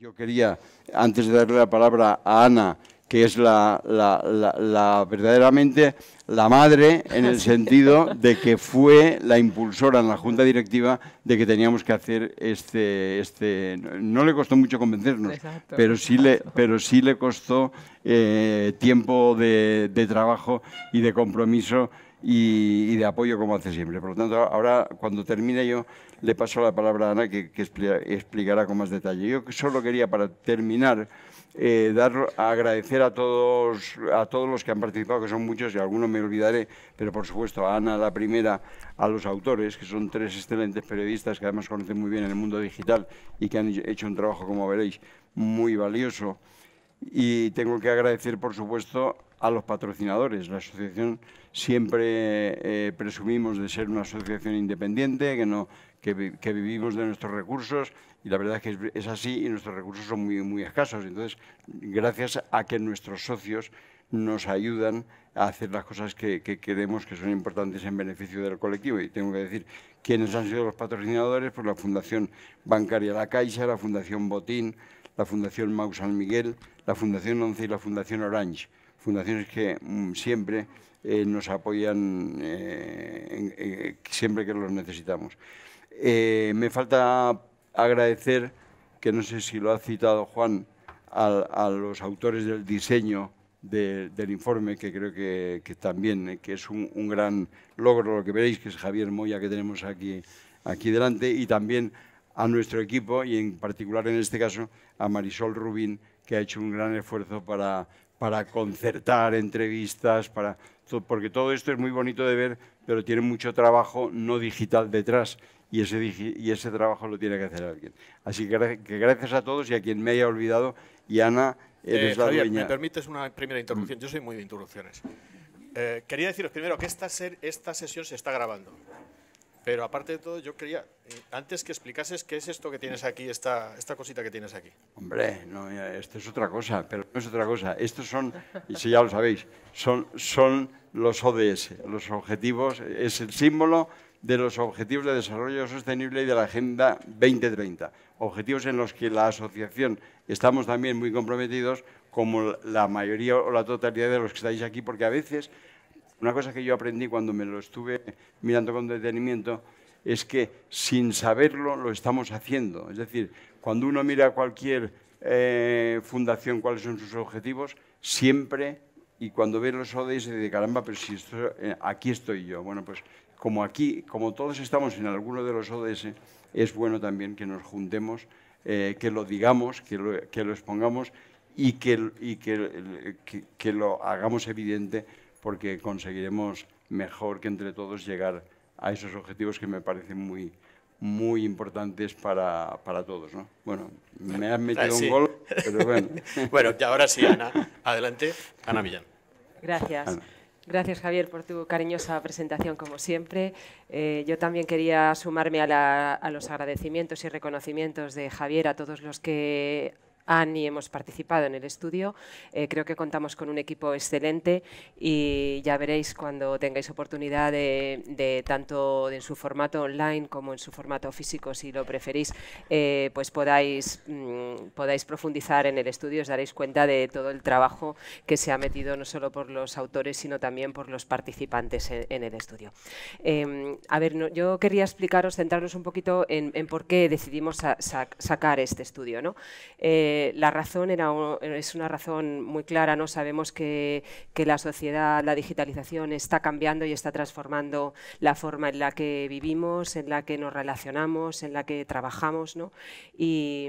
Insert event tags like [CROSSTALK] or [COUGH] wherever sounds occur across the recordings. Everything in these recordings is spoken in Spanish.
Yo quería, antes de darle la palabra a Ana, que es la, verdaderamente la madre en el [LAUGHS] sentido de que fue la impulsora en la junta directiva de que teníamos que hacer este este no le costó mucho convencernos pero sí le pero sí le costó eh, tiempo de, trabajo y de compromiso y, y de apoyo como hace siempre por lo tanto ahora cuando termine yo le paso la palabra a Ana, que, explicará con más detalle. Yo solo quería, para terminar, eh, dar, agradecer a todos, a todos los que han participado, que son muchos y algunos me olvidaré, pero por supuesto a Ana la primera, a los autores, que son tres excelentes periodistas que además conocen muy bien el mundo digital y que han hecho un trabajo, como veréis, muy valioso. Y tengo que agradecer, por supuesto, a los patrocinadores. La asociación siempre eh, presumimos de ser una asociación independiente, que no que, vivimos de nuestros recursos y la verdad es que es, así y nuestros recursos son muy, muy escasos. Entonces, gracias a que nuestros socios nos ayudan a hacer las cosas que, que queremos que son importantes en beneficio del colectivo. Y tengo que decir, ¿quiénes han sido los patrocinadores? Pues la Fundación Bancaria La Caixa, la Fundación Botín, la Fundación Mau San Miguel, la Fundación Once y la Fundación Orange. Fundaciones que mm, siempre eh, nos apoyan eh, eh, siempre que los necesitamos. Eh, me falta agradecer, que no sé si lo ha citado Juan, a, los autores del diseño del informe, que creo que, también eh, que es un, gran logro, lo que veréis, que es Javier Moya, que tenemos aquí, aquí delante, y también a nuestro equipo, y en particular en este caso a Marisol Rubín, que ha hecho un gran esfuerzo para, para concertar entrevistas, para, porque todo esto es muy bonito de ver, pero tiene mucho trabajo no digital detrás y ese, y ese trabajo lo tiene que hacer alguien. Así que, gracias a todos y a quien me haya olvidado, y Ana, eres eh, la me permites una primera interrupción. Mm. Yo soy muy de interrupciones. Eh, quería deciros primero que esta, sesión se está grabando. Pero aparte de todo, yo quería, eh, antes que explicases qué es esto que tienes aquí, esta, cosita que tienes aquí. Hombre, no, esto es otra cosa, pero no es otra cosa. Estos son, y si ya lo sabéis, son los ODS, los objetivos, es el símbolo de los Objetivos de Desarrollo Sostenible y de la Agenda 2030, objetivos en los que la asociación estamos también muy comprometidos, como la mayoría o la totalidad de los que estáis aquí, porque a veces, una cosa que yo aprendí cuando me lo estuve mirando con detenimiento, es que sin saberlo lo estamos haciendo. Es decir, cuando uno mira cualquier eh, fundación cuáles son sus objetivos, siempre y cuando ve los ODS dice, caramba, pero si eh, aquí estoy yo. Bueno, pues como aquí, como todos estamos en alguno de los ODS, es bueno también que nos juntemos, eh, que lo digamos, que lo, expongamos y, que, lo hagamos evidente porque conseguiremos mejor que entre todos llegar a esos objetivos que me parecen muy, muy importantes para, para todos. Bueno, me has metido ah, un gol, pero bueno. [LAUGHS] bueno, y ahora sí, Ana. Adelante, Ana Millán. Gracias. Gracias, Javier, por tu cariñosa presentación, como siempre. Eh, yo también quería sumarme a, a los agradecimientos y reconocimientos de Javier a todos los que Ani ah, hemos participado en el estudio. Eh, creo que contamos con un equipo excelente y ya veréis cuando tengáis oportunidad de, tanto en su formato online como en su formato físico, si lo preferís, eh, pues podáis, mm, podáis profundizar en el estudio, os daréis cuenta de todo el trabajo que se ha metido no solo por los autores, sino también por los participantes en, el estudio. Em, a ver, yo quería explicaros, centrarnos un poquito en, por qué decidimos sacar este estudio. ¿no? Eh, eh, la razón era es una razón muy clara, ¿no? Sabemos que, que, la sociedad, la digitalización está cambiando y está transformando la forma en la que vivimos, en la que nos relacionamos, en la que trabajamos, ¿no? Y,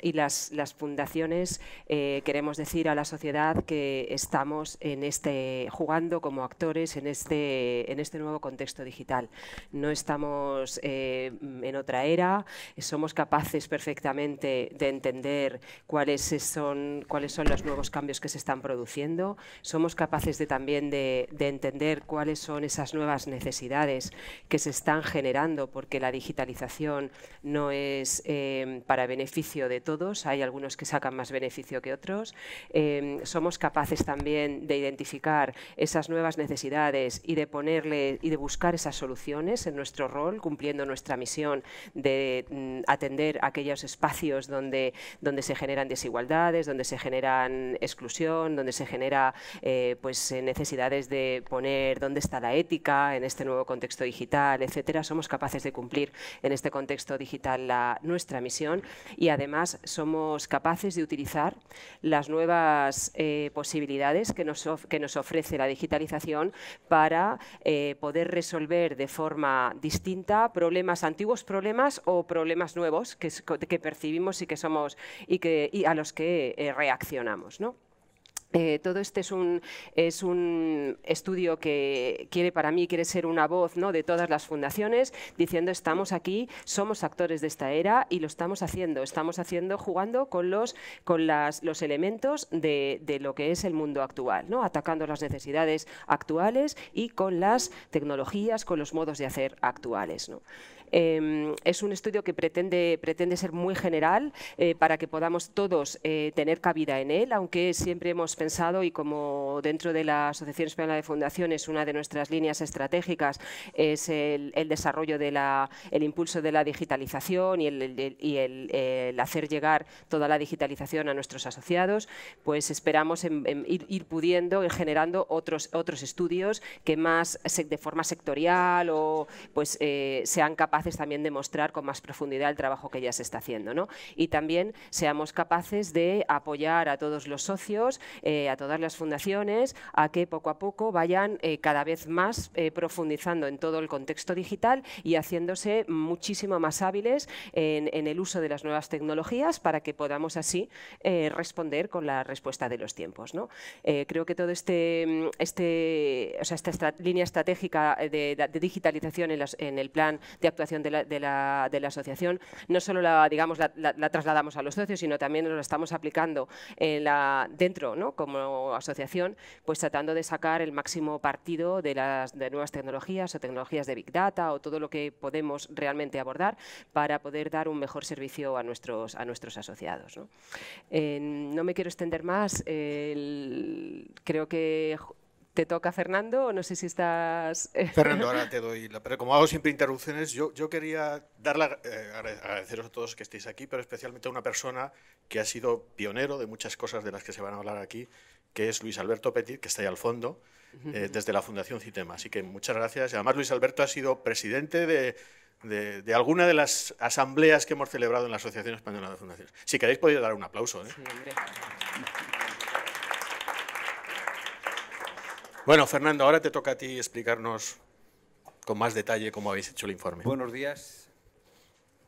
y las, las, fundaciones eh, queremos decir a la sociedad que estamos en este, jugando como actores en este, en este nuevo contexto digital. No estamos eh, en otra era, somos capaces perfectamente de entender cuáles son, cuáles son los nuevos cambios que se están produciendo, somos capaces de también de, entender cuáles son esas nuevas necesidades que se están generando, porque la digitalización no es eh, para beneficio de todos, hay algunos que sacan más beneficio que otros, em, somos capaces también de identificar esas nuevas necesidades y de ponerle y de buscar esas soluciones en nuestro rol, cumpliendo nuestra misión de mm, atender aquellos espacios donde, donde se genera generan desigualdades, donde se generan exclusión, donde se genera eh, pues, eh, necesidades de poner dónde está la ética en este nuevo contexto digital, etcétera, somos capaces de cumplir en este contexto digital nuestra misión y además somos capaces de utilizar las nuevas eh, posibilidades que nos, que nos ofrece la digitalización para poder resolver de forma distinta problemas antiguos problemas o problemas nuevos que, que percibimos y que somos y que eh, y a los que eh, reaccionamos. ¿no? Eh, todo este es un, es un, estudio que quiere para mí, quiere ser una voz ¿no? de todas las fundaciones, diciendo estamos aquí, somos actores de esta era y lo estamos haciendo, estamos haciendo jugando con los, con los elementos de, de, lo que es el mundo actual, ¿no? atacando las necesidades actuales y con las tecnologías, con los modos de hacer actuales. ¿no? Em, es un estudio que pretende, pretende ser muy general eh, para que podamos todos eh, tener cabida en él, aunque siempre hemos pensado y como dentro de la Asociación Española de Fundaciones una de nuestras líneas estratégicas es el, desarrollo de impulso de la digitalización y, el, hacer llegar toda la digitalización a nuestros asociados, pues esperamos ir, pudiendo generando otros, otros estudios que más de forma sectorial o pues eh, sean capaces también demostrar con más profundidad el trabajo que ya se está haciendo. ¿no? Y también seamos capaces de apoyar a todos los socios, eh, a todas las fundaciones, a que poco a poco vayan eh, cada vez más eh, profundizando en todo el contexto digital y haciéndose muchísimo más hábiles en, el uso de las nuevas tecnologías para que podamos así responder con la respuesta de los tiempos. ¿no? creo que todo este, este o sea, esta línea estratégica de, digitalización en el plan de actuación de la, asociación, no solo la, digamos, la, trasladamos a los socios, sino también nos la estamos aplicando dentro, como asociación, pues tratando de sacar el máximo partido de las nuevas tecnologías o tecnologías de Big Data o todo lo que podemos realmente abordar para poder dar un mejor servicio a nuestros, a nuestros asociados. ¿no? Eh, me quiero extender más, creo que te toca Fernando, o no sé si estás. Eh, Fernando, [LAUGHS] ahora te doy la. Pero como hago siempre interrupciones, yo, yo quería eh, agradeceros a todos que estéis aquí, pero especialmente a una persona que ha sido pionero de muchas cosas de las que se van a hablar aquí, que es Luis Alberto Petit, que está ahí al fondo, eh, desde la Fundación Citema. Así que muchas gracias. Además, Luis Alberto ha sido presidente de, de, alguna de las asambleas que hemos celebrado en la Asociación Española de Fundaciones. Si queréis, podéis dar un aplauso. ¿eh? Bueno, Fernando, ahora te toca a ti explicarnos con más detalle cómo habéis hecho el informe. Buenos días.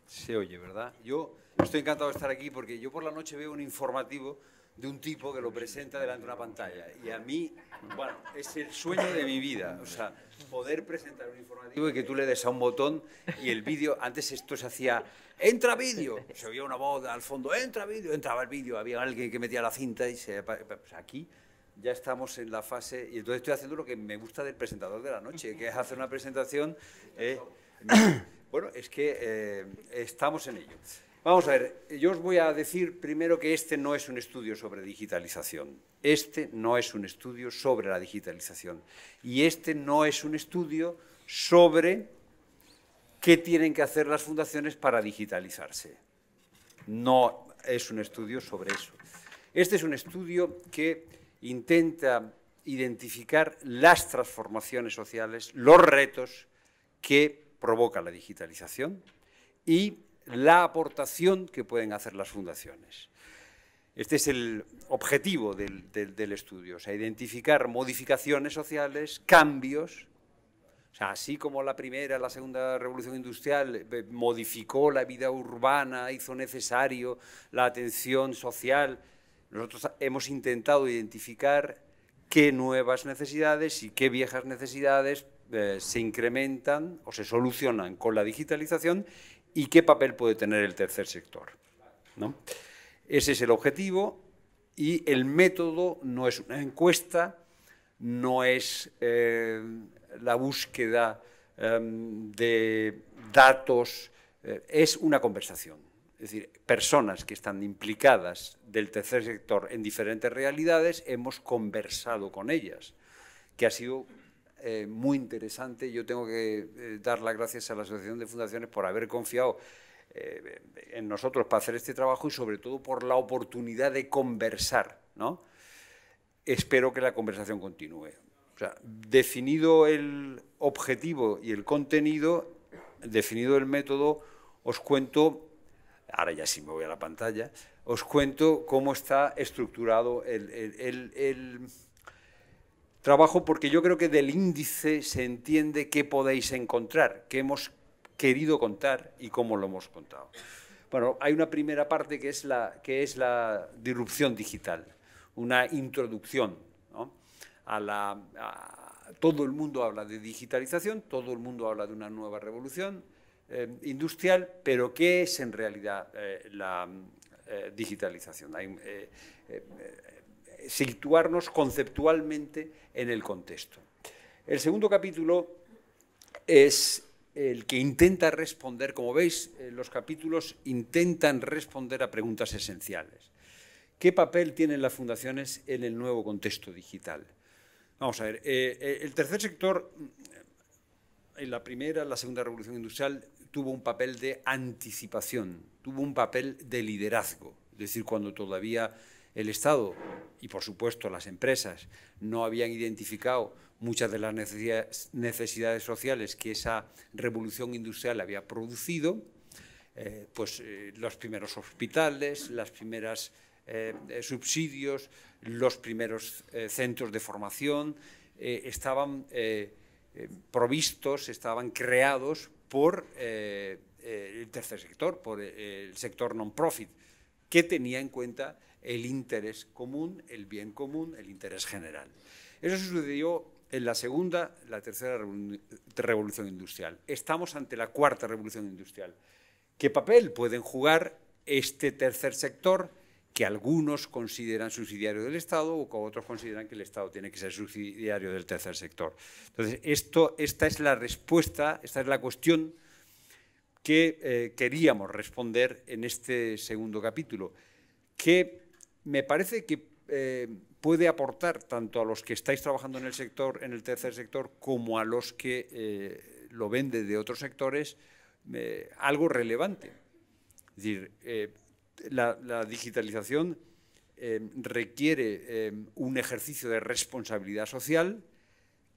Se oye, ¿verdad? Yo estoy encantado de estar aquí porque yo por la noche veo un informativo de un tipo que lo presenta delante de una pantalla. Y a mí, bueno, es el sueño de mi vida. O sea, poder presentar un informativo y que tú le des a un botón y el vídeo, antes esto se hacía, entra vídeo, se oía una voz al fondo, entra vídeo, entraba el vídeo, había alguien que metía la cinta y se... aquí ya estamos en la fase, y entonces estoy haciendo lo que me gusta del presentador de la noche, que es hacer una presentación. Eh, bueno, es que eh, estamos en ello. Vamos a ver, yo os voy a decir primero que este no es un estudio sobre digitalización. Este no es un estudio sobre la digitalización. Y este no es un estudio sobre qué tienen que hacer las fundaciones para digitalizarse. No es un estudio sobre eso. Este es un estudio que intenta identificar las transformaciones sociales, los retos que provoca la digitalización y la aportación que pueden hacer las fundaciones. Este es el objetivo del, estudio, sea, identificar modificaciones sociales, cambios. así como la primera, la segunda revolución industrial eh, modificó la vida urbana, hizo necesario la atención social, nosotros hemos intentado identificar qué nuevas necesidades y qué viejas necesidades eh, se incrementan o se solucionan con la digitalización y qué papel puede tener el tercer sector. Ese es el objetivo y el método no es una encuesta, no es eh, la búsqueda em, de datos, eh, es una conversación es decir, personas que están implicadas del tercer sector en diferentes realidades, hemos conversado con ellas, que ha sido eh, muy interesante. Yo tengo que eh, dar las gracias a la Asociación de Fundaciones por haber confiado eh, en nosotros para hacer este trabajo y sobre todo por la oportunidad de conversar. Espero que la conversación continúe. definido el objetivo y el contenido, definido el método, os cuento ahora ya sí me voy a la pantalla, os cuento cómo está estructurado el, trabajo, porque yo creo que del índice se entiende qué podéis encontrar, qué hemos querido contar y cómo lo hemos contado. Bueno, hay una primera parte que es la, que es la disrupción digital, una introducción a la... todo el mundo habla de digitalización, todo el mundo habla de una nueva revolución, eh, industrial, pero ¿qué es en realidad eh, la eh, digitalización? situarnos conceptualmente en el contexto. El segundo capítulo es el que intenta responder, como veis, los capítulos intentan responder a preguntas esenciales. ¿Qué papel tienen las fundaciones en el nuevo contexto digital? Vamos a ver, el tercer sector en la primera, la segunda revolución industrial tuvo un papel de anticipación, tuvo un papel de liderazgo, es decir, cuando todavía el Estado y por supuesto las empresas no habían identificado muchas de las necesidades sociales que esa revolución industrial había producido, eh, pues eh, los primeros hospitales, las primeras eh, subsidios, los primeros centros de formación estaban eh, provistos, estaban creados por eh, eh, el tercer sector, por el sector non-profit, que tenía en cuenta el interés común, el bien común, el interés general. Eso sucedió en la segunda, la tercera revolución industrial. Estamos ante la cuarta revolución industrial. ¿Qué papel pueden jugar este tercer sector? que algunos consideran subsidiario del Estado o que otros consideran que el Estado tiene que ser subsidiario del tercer sector. Entonces, esta es la respuesta, esta es la cuestión que eh, queríamos responder en este segundo capítulo, que me parece que eh, puede aportar tanto a los que estáis trabajando en el sector, en el tercer sector, como a los que eh, lo venden de otros sectores, algo relevante. Es decir, la, digitalización eh, requiere eh, un ejercicio de responsabilidad social.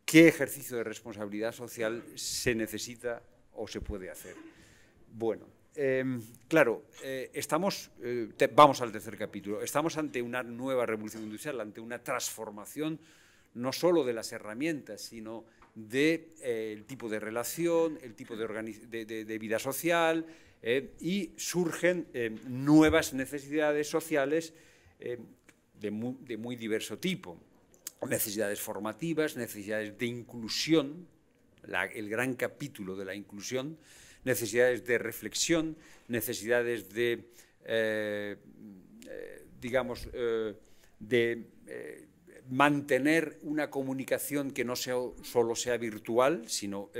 ¿Qué ejercicio de responsabilidad social se necesita o se puede hacer? Bueno, em, claro, eh, estamos, vamos al tercer capítulo, estamos ante una nueva revolución industrial, ante una transformación no solo de las herramientas, sino del el tipo de relación, el tipo de vida social, eh, y surgen eh, nuevas necesidades sociales eh, de, muy, diverso tipo. Necesidades formativas, necesidades de inclusión, el gran capítulo de la inclusión, necesidades de reflexión, necesidades de, digamos, de mantener una comunicación que no sea, solo sea virtual, sino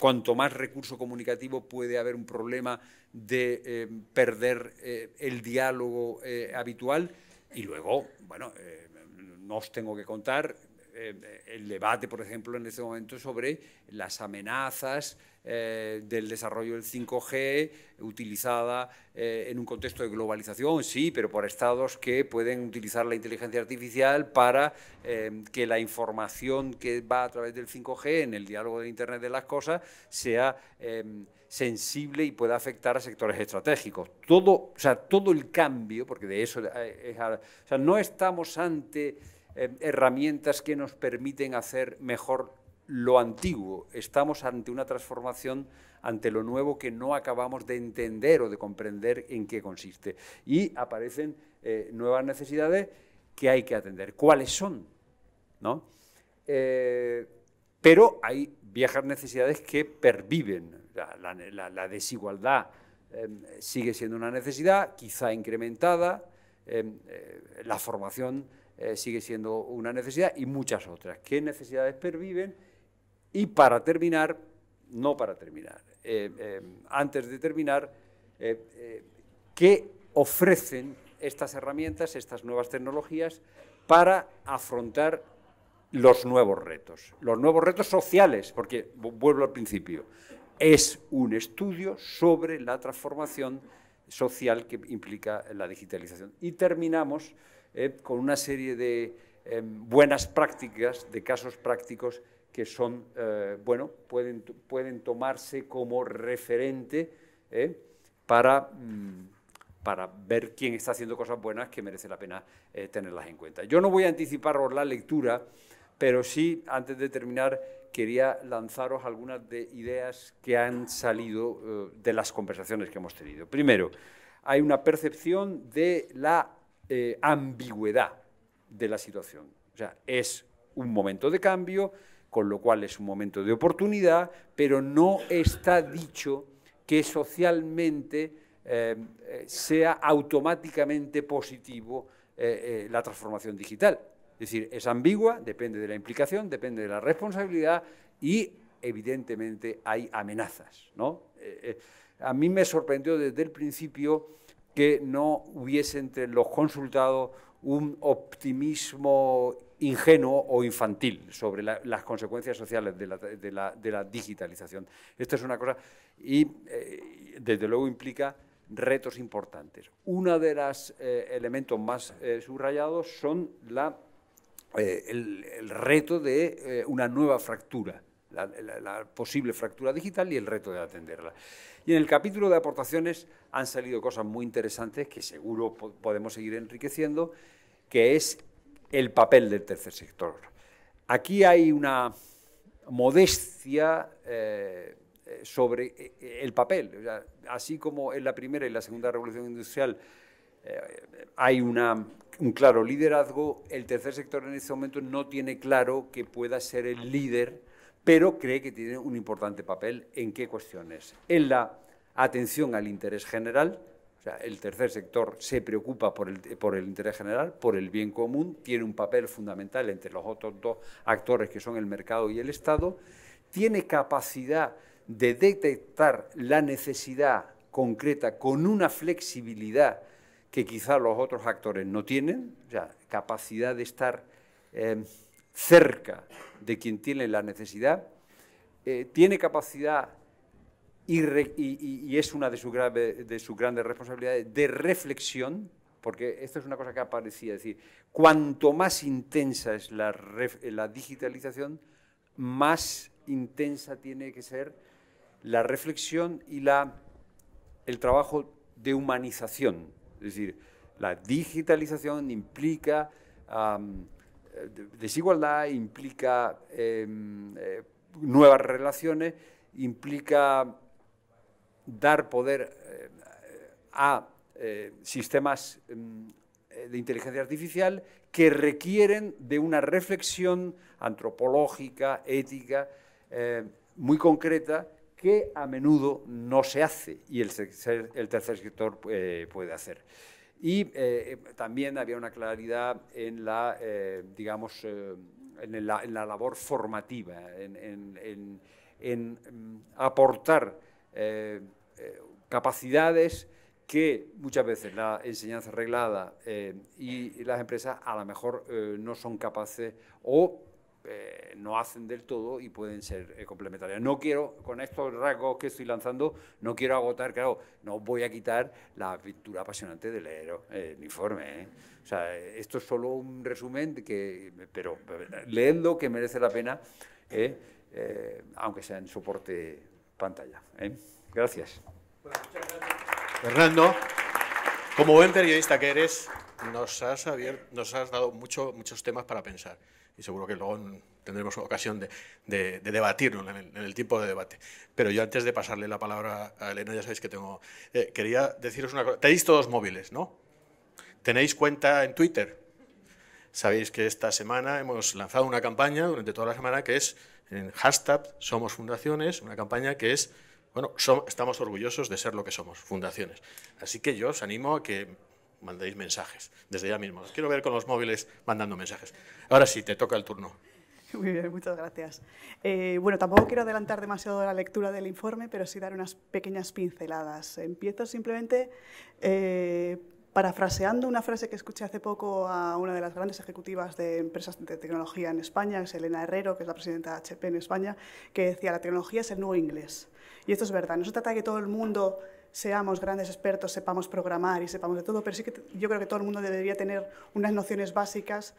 cuanto más recurso comunicativo puede haber un problema de eh, perder eh, el diálogo eh, habitual. Y luego, bueno, no os tengo que contar eh, el debate, por ejemplo, en este momento sobre las amenazas eh, del desarrollo del 5G utilizada eh, en un contexto de globalización, sí, pero por estados que pueden utilizar la inteligencia artificial para que la información que va a través del 5G en el diálogo del Internet de las Cosas sea sensible y pueda afectar a sectores estratégicos. Todo, o sea, todo el cambio, porque de eso es, o sea, no estamos ante herramientas que nos permiten hacer mejor lo antiguo. Estamos ante una transformación, ante lo nuevo que no acabamos de entender o de comprender en qué consiste. Y aparecen eh, nuevas necesidades que hay que atender. ¿Cuáles son? ¿No? Eh, pero hay viejas necesidades que perviven. La, desigualdad em, sigue siendo una necesidad, quizá incrementada. Em, eh, la formación eh, sigue siendo una necesidad y muchas otras. ¿Qué necesidades perviven? Y para terminar, no para terminar, eh, eh, antes de terminar, ¿qué ofrecen estas herramientas, estas nuevas tecnologías para afrontar los nuevos retos? Los nuevos retos sociales, porque vuelvo al principio, es un estudio sobre la transformación social que implica la digitalización. Y terminamos eh, con una serie de eh, buenas prácticas, de casos prácticos que son, eh, bueno, pueden, pueden tomarse como referente para, mm, para ver quién está haciendo cosas buenas que merece la pena tenerlas en cuenta. Yo no voy a anticiparos la lectura, pero sí, antes de terminar, quería lanzaros algunas de ideas que han salido de las conversaciones que hemos tenido. Primero, hay una percepción de la eh, ambigüedad de la situación. O sea, es un momento de cambio, con lo cual es un momento de oportunidad, pero no está dicho que socialmente eh, eh, sea automáticamente positivo la transformación digital. Es decir, es ambigua, depende de la implicación, depende de la responsabilidad y evidentemente hay amenazas. ¿no? a mí me sorprendió desde el principio que no hubiese entre los consultados un optimismo ingenuo o infantil sobre las consecuencias sociales de la, digitalización. Esto es una cosa y eh, desde luego implica retos importantes. Uno de los eh, elementos más eh, subrayados son el, reto de una nueva fractura, la posible fractura digital y el reto de atenderla. Y en el capítulo de aportaciones han salido cosas muy interesantes que seguro podemos seguir enriqueciendo, que es el papel del tercer sector. Aquí hay una modestia eh, eh, sobre eh, el papel. así como en la primera y la segunda revolución industrial hay un claro liderazgo, el tercer sector en este momento no tiene claro que pueda ser el líder pero cree que tiene un importante papel en qué cuestiones. En la atención al interés general, o sea, el tercer sector se preocupa por el, interés general, por el bien común, tiene un papel fundamental entre los otros dos actores que son el mercado y el Estado, tiene capacidad de detectar la necesidad concreta con una flexibilidad que quizá los otros actores no tienen, o sea, capacidad de estar eh, cerca de quien tiene la necesidad, eh, tiene capacidad y, es una de, sus grandes responsabilidades de reflexión, porque esto es una cosa que aparecía, es decir, cuanto más intensa es la, digitalización, más intensa tiene que ser la reflexión y la, el trabajo de humanización. Es decir, la digitalización implica desigualdad, implica em, eh, nuevas relaciones, implica dar poder eh, a eh, sistemas em, de inteligencia artificial que requieren de una reflexión antropológica, ética, muy concreta, que a menudo no se hace y el, tercer sector puede hacer. Y eh, también había una claridad en la, eh, digamos, eh, en, la, labor formativa, en, en mm, aportar capacidades que muchas veces la enseñanza reglada y las empresas a lo mejor no son capaces o eh, no hacen del todo y pueden ser eh, complementarias. No quiero, con estos rasgos que estoy lanzando, no quiero agotar, claro, no voy a quitar la pintura apasionante del leer eh, el informe. O sea, esto es solo un resumen, pero leyendo que merece la pena, aunque sea en soporte pantalla. Gracias. Fernando, como buen periodista que eres, nos has, nos has dado muchos temas para pensar y seguro que luego tendremos ocasión de, debatirlo en el, tiempo de debate. Pero yo antes de pasarle la palabra a Elena, ya sabéis que tengo... Eh, quería deciros una cosa. Tenéis todos móviles, ¿no? ¿Tenéis cuenta en Twitter? Sabéis que esta semana hemos lanzado una campaña durante toda la semana que es en hashtag Somos Fundaciones, una campaña que es, bueno, estamos orgullosos de ser lo que somos, fundaciones. Así que yo os animo a que mandéis mensajes, desde ya mismo. Los quiero ver con los móviles mandando mensajes. Ahora sí, te toca el turno. Muy bien, muchas gracias. Eh, bueno, tampoco quiero adelantar demasiado la lectura del informe, pero sí dar unas pequeñas pinceladas. Empiezo simplemente eh, parafraseando una frase que escuché hace poco a una de las grandes ejecutivas de empresas de tecnología en España, que es Elena Herrero, que es la presidenta de HP en España, que decía, la tecnología es el nuevo inglés. Y esto es verdad, Nos trata de que todo el mundo seamos grandes expertos, sepamos programar y sepamos de todo, pero sí que yo creo que todo el mundo debería tener unas nociones básicas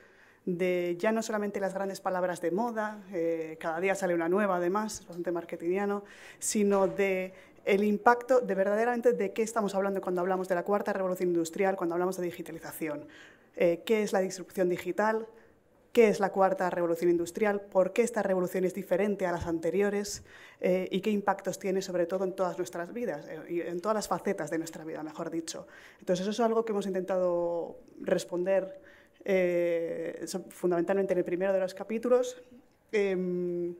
de ya no solamente las grandes palabras de moda, eh, cada día sale una nueva además, es bastante marketingiano, sino de el impacto de verdaderamente de qué estamos hablando cuando hablamos de la cuarta revolución industrial, cuando hablamos de digitalización, eh, qué es la disrupción digital, qué es la cuarta revolución industrial, por qué esta revolución es diferente a las anteriores eh, y qué impactos tiene sobre todo en todas nuestras vidas, eh, y en todas las facetas de nuestra vida, mejor dicho. Entonces eso es algo que hemos intentado responder eh, fundamentalmente en el primero de los capítulos. Em,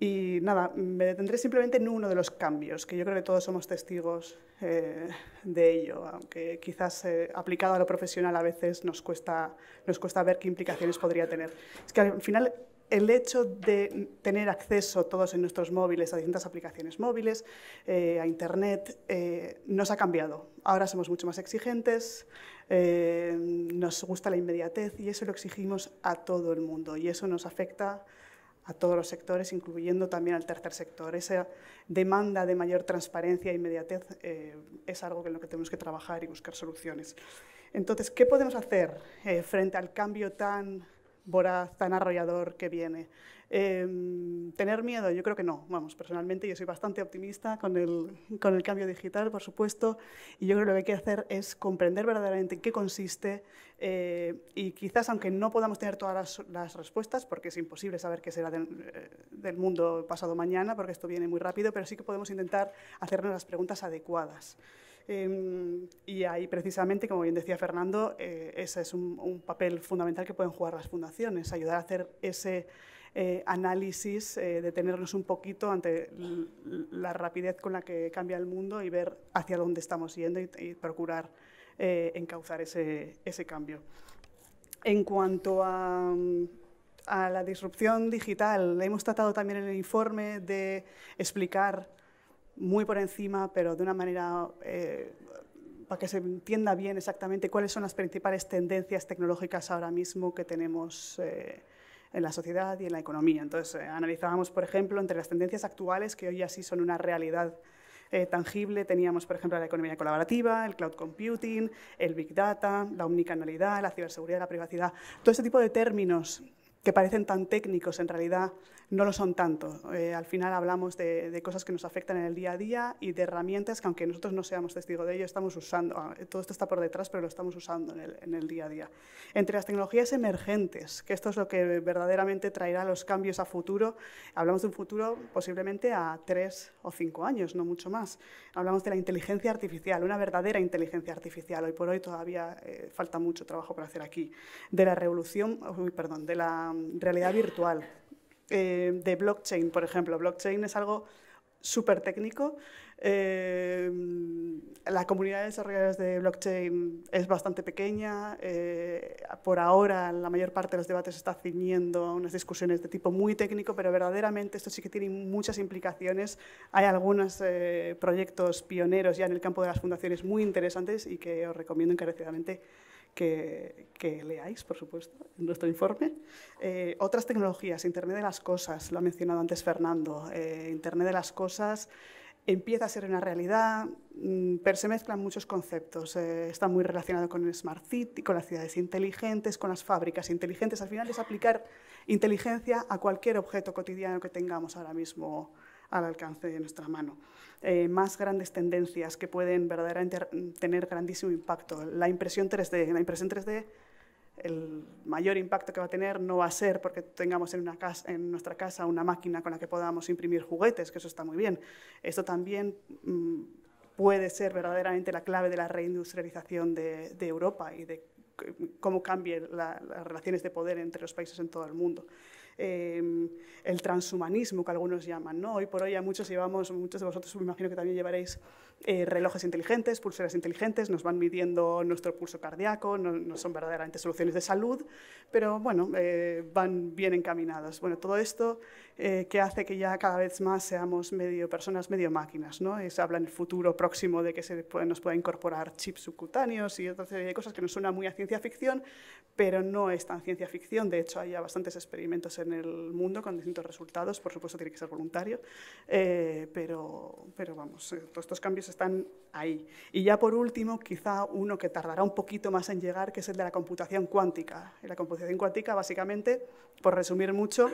y nada, me detendré simplemente en uno de los cambios, que yo creo que todos somos testigos eh, de ello, aunque quizás eh, aplicado a lo profesional a veces nos cuesta, nos cuesta ver qué implicaciones podría tener. Es que al final el hecho de tener acceso todos en nuestros móviles a distintas aplicaciones móviles, eh, a Internet, nos ha cambiado. Ahora somos mucho más exigentes, nos gusta la inmediatez y eso lo exigimos a todo el mundo y eso nos afecta a todos los sectores, incluyendo también al tercer sector. Esa demanda de mayor transparencia e inmediatez eh, es algo en lo que tenemos que trabajar y buscar soluciones. Entonces, ¿qué podemos hacer eh, frente al cambio tan voraz, tan arrollador que viene. Em, ¿Tener miedo? Yo creo que no. Vamos, personalmente yo soy bastante optimista con el, con el cambio digital, por supuesto, y yo creo que lo que hay que hacer es comprender verdaderamente en qué consiste eh, y quizás, aunque no podamos tener todas las, respuestas, porque es imposible saber qué será del, eh, del mundo pasado mañana, porque esto viene muy rápido, pero sí que podemos intentar hacernos las preguntas adecuadas. Em, y ahí precisamente, como bien decía Fernando, eh, ese es un, papel fundamental que pueden jugar las fundaciones, ayudar a hacer ese eh, análisis, eh, detenernos un poquito ante la rapidez con la que cambia el mundo y ver hacia dónde estamos yendo y, procurar encauzar ese, cambio. En cuanto a a la disrupción digital. Hemos tratado también en el informe de explicar muy por encima, pero de una manera eh, para que se entienda bien exactamente cuáles son las principales tendencias tecnológicas ahora mismo que tenemos eh, en la sociedad y en la economía. Entonces, eh, analizábamos, por ejemplo, entre las tendencias actuales, que hoy así sí son una realidad tangible, teníamos, por ejemplo, la economía colaborativa, el cloud computing, el big data, la omnicanalidad, la ciberseguridad, la privacidad, todo ese tipo de términos que parecen tan técnicos, en realidad no lo son tanto. Eh, al final hablamos de, cosas que nos afectan en el día a día y de herramientas que aunque nosotros no seamos testigos de ello, estamos usando. Ah, todo esto está por detrás, pero lo estamos usando en el, en el día a día. Entre las tecnologías emergentes, que esto es lo que verdaderamente traerá los cambios a futuro, hablamos de un futuro posiblemente a tres o cinco años, no mucho más. Hablamos de la inteligencia artificial, una verdadera inteligencia artificial. Hoy por hoy todavía eh, falta mucho trabajo por hacer aquí. De la revolución, perdón, de la realidad virtual, eh, de blockchain, por ejemplo. Blockchain es algo súper técnico. Eh, la comunidad de desarrolladores de blockchain es bastante pequeña. Eh, por ahora, la mayor parte de los debates está ciñendo a unas discusiones de tipo muy técnico, pero verdaderamente esto sí que tiene muchas implicaciones. Hay algunos proyectos pioneros ya en el campo de las fundaciones muy interesantes y que os recomiendo encarecidamente que, leáis, por supuesto, en nuestro informe. Eh, otras tecnologías, Internet de las Cosas, lo ha mencionado antes Fernando, eh, Internet de las Cosas empieza a ser una realidad, mm, pero se mezclan muchos conceptos. Eh, está muy relacionado con el Smart City, con las ciudades inteligentes, con las fábricas inteligentes. Al final es aplicar inteligencia a cualquier objeto cotidiano que tengamos ahora mismo al alcance de nuestra mano. Eh, más grandes tendencias que pueden verdaderamente mm, tener grandísimo impacto. La impresión 3D, la impresión 3D el mayor impacto que va a tener no va a ser porque tengamos en, una en nuestra casa una máquina con la que podamos imprimir juguetes, que eso está muy bien. Esto también mm, puede ser verdaderamente la clave de la reindustrialización de, Europa y de cómo cambien las relaciones de poder entre los países en todo el mundo. Em, el transhumanismo que algunos llaman. ¿no? Hoy por hoy a muchos llevamos, muchos de vosotros me imagino que también llevaréis eh, relojes inteligentes, pulseras inteligentes, nos van midiendo nuestro pulso cardíaco, no, son verdaderamente soluciones de salud, pero bueno, eh, van bien encaminados. Bueno, todo esto eh, que hace que ya cada vez más seamos medio personas, medio máquinas, ¿no? se habla en el futuro próximo de que se nos pueda incorporar chips subcutáneos y otras cosas que nos suena muy a ciencia ficción, pero no es tan ciencia ficción. De hecho, hay ya bastantes experimentos en el mundo con distintos resultados, por supuesto tiene que ser voluntario, pero, pero vamos, todos estos cambios están ahí. Y ya por último, quizá uno que tardará un poquito más en llegar, que es el de la computación cuántica. y la computación cuántica, básicamente, por resumir mucho,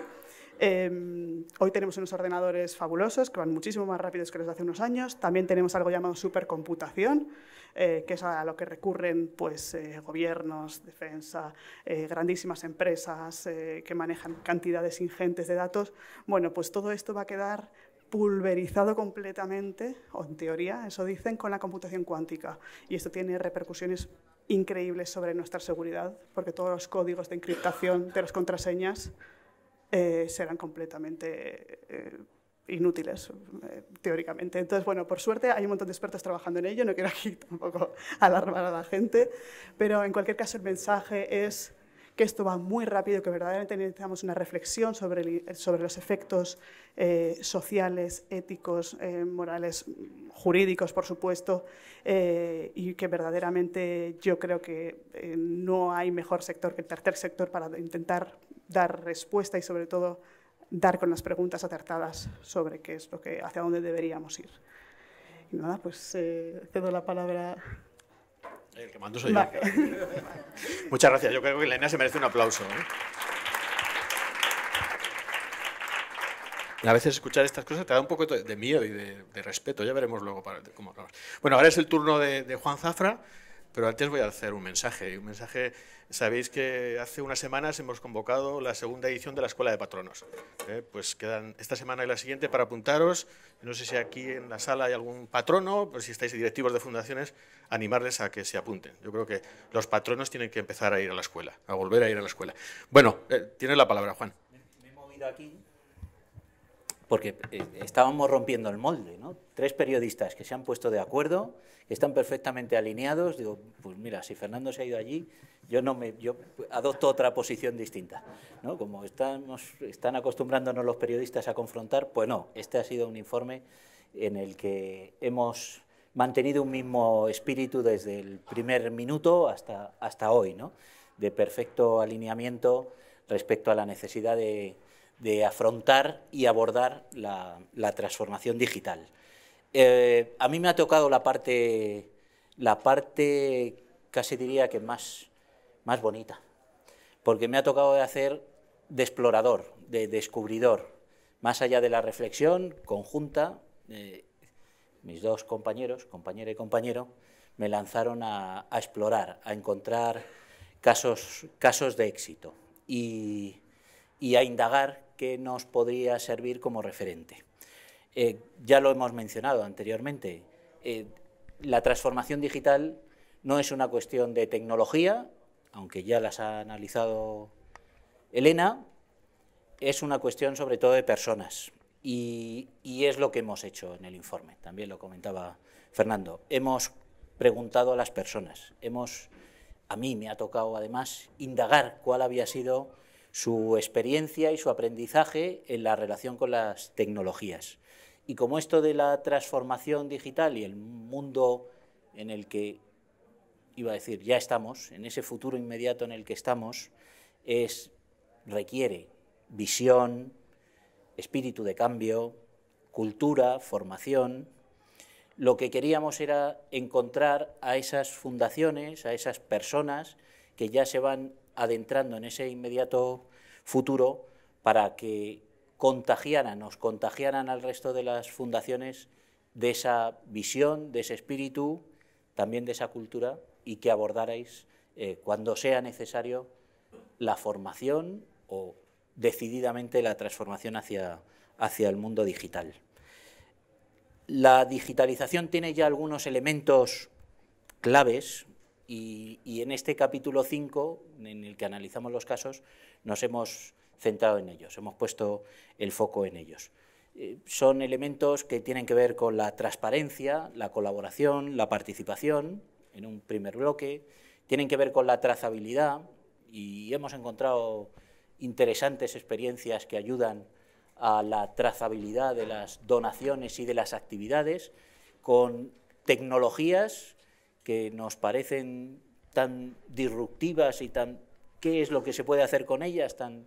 em, hoy tenemos unos ordenadores fabulosos que van muchísimo más rápidos que los de hace unos años. También tenemos algo llamado supercomputación, eh, que es a lo que recurren pues, eh, gobiernos, defensa, eh, grandísimas empresas que manejan cantidades ingentes de datos. Bueno, pues todo esto va a quedar pulverizado completamente, o en teoría, eso dicen, con la computación cuántica. Y esto tiene repercusiones increíbles sobre nuestra seguridad, porque todos los códigos de encriptación de las contraseñas eh, serán completamente eh, inútiles, eh, teóricamente. Entonces, bueno, por suerte hay un montón de expertos trabajando en ello, no quiero aquí [LAUGHS] tampoco alarmar a la gente, pero en cualquier caso el mensaje es que esto va muy rápido, que verdaderamente necesitamos una reflexión sobre, sobre los efectos eh, sociales, éticos, eh, morales, jurídicos, por supuesto, eh, y que verdaderamente yo creo que no hay mejor sector que el tercer sector para intentar dar respuesta y sobre todo dar con las preguntas acertadas sobre qué es lo que, hacia dónde deberíamos ir. Y nada, pues cedo la palabra el que [LAUGHS] Muchas gracias. Yo creo que Elena se merece un aplauso. ¿eh? A veces escuchar estas cosas te da un poco de miedo y de, respeto. Ya veremos luego para, cómo Bueno, ahora es el turno de Juan Zafra. Pero antes voy a hacer un mensaje. Un mensaje, sabéis que hace unas semanas hemos convocado la segunda edición de la Escuela de Patronos. ¿eh? pues quedan esta semana y la siguiente para apuntaros. No sé si aquí en la sala hay algún patrono, pero pues si estáis directivos de fundaciones, animarles a que se apunten. Yo creo que los patronos tienen que empezar a ir a la escuela, a volver a ir a la escuela. Bueno, tiene eh, tienes la palabra, Juan. me he movido aquí porque eh, estábamos rompiendo el molde, ¿no? tres periodistas que se han puesto de acuerdo, que están perfectamente alineados. Digo, pues mira, si Fernando se ha ido allí, yo adopto otra posición distinta. Como están acostumbrándonos los periodistas a confrontar, pues no, este ha sido un informe en el que hemos mantenido un mismo espíritu desde el primer minuto hasta, hasta hoy, ¿no? de perfecto alineamiento respecto a la necesidad de, afrontar y abordar la, la transformación digital. Eh, a mí me ha tocado la parte, la parte casi diría que más, más bonita, porque me ha tocado de hacer de explorador, de descubridor, más allá de la reflexión conjunta, eh, mis dos compañeros, compañera y compañero, me lanzaron a, explorar, a encontrar casos, casos de éxito y, y a indagar qué nos podría servir como referente. Eh, ya lo hemos mencionado anteriormente, eh, la transformación digital no es una cuestión de tecnología, aunque ya las ha analizado Elena, es una cuestión sobre todo de personas. Y, y es lo que hemos hecho en el informe, también lo comentaba Fernando. Hemos preguntado a las personas, hemos, a mí me ha tocado además indagar cuál había sido su experiencia y su aprendizaje en la relación con las tecnologías. Y como esto de la transformación digital y el mundo en el que, iba a decir, ya estamos, en ese futuro inmediato en el que estamos, es, requiere visión, espíritu de cambio, cultura, formación, lo que queríamos era encontrar a esas fundaciones, a esas personas que ya se van adentrando en ese inmediato futuro para que contagiaran, nos contagiaran al resto de las fundaciones de esa visión, de ese espíritu, también de esa cultura, y que abordarais eh, cuando sea necesario la formación o decididamente la transformación hacia, hacia el mundo digital. La digitalización tiene ya algunos elementos claves y, y en este capítulo 5, en el que analizamos los casos, nos hemos centrado en ellos, hemos puesto el foco en ellos. Eh, son elementos que tienen que ver con la transparencia, la colaboración, la participación, en un primer bloque, tienen que ver con la trazabilidad y hemos encontrado interesantes experiencias que ayudan a la trazabilidad de las donaciones y de las actividades con tecnologías que nos parecen tan disruptivas y tan qué es lo que se puede hacer con ellas, tan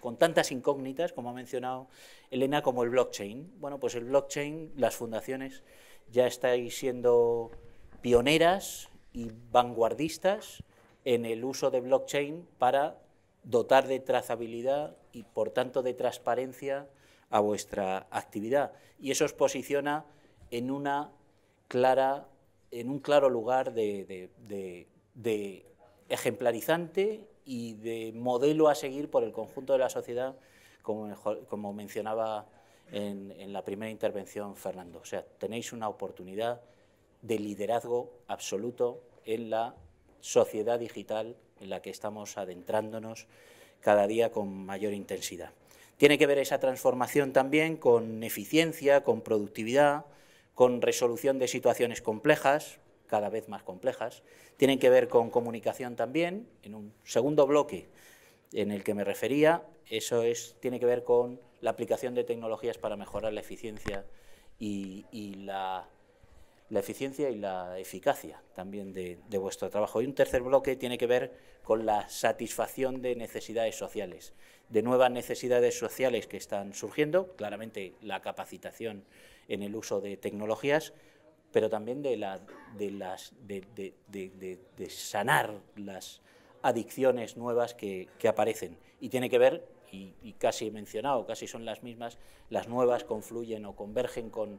con tantas incógnitas, como ha mencionado Elena, como el blockchain. Bueno, pues el blockchain, las fundaciones ya estáis siendo pioneras y vanguardistas en el uso de blockchain para dotar de trazabilidad y, por tanto, de transparencia a vuestra actividad. Y eso os posiciona en, una clara, en un claro lugar de ejemplarizante y de modelo a seguir por el conjunto de la sociedad, como, mencionaba en, en, la primera intervención Fernando. O sea, tenéis una oportunidad de liderazgo absoluto en la sociedad digital en la que estamos adentrándonos cada día con mayor intensidad. Tiene que ver esa transformación también con eficiencia, con productividad, con resolución de situaciones complejas, cada vez más complejas, tienen que ver con comunicación también, en un segundo bloque en el que me refería, eso es, tiene que ver con la aplicación de tecnologías para mejorar la eficiencia y, la, eficiencia y la eficacia también de, vuestro trabajo. Y un tercer bloque tiene que ver con la satisfacción de necesidades sociales, de nuevas necesidades sociales que están surgiendo, claramente la capacitación en el uso de tecnologías, pero también de, sanar las adicciones nuevas que, aparecen. Y tiene que ver, y, casi he mencionado, casi son las mismas, las nuevas confluyen o convergen con,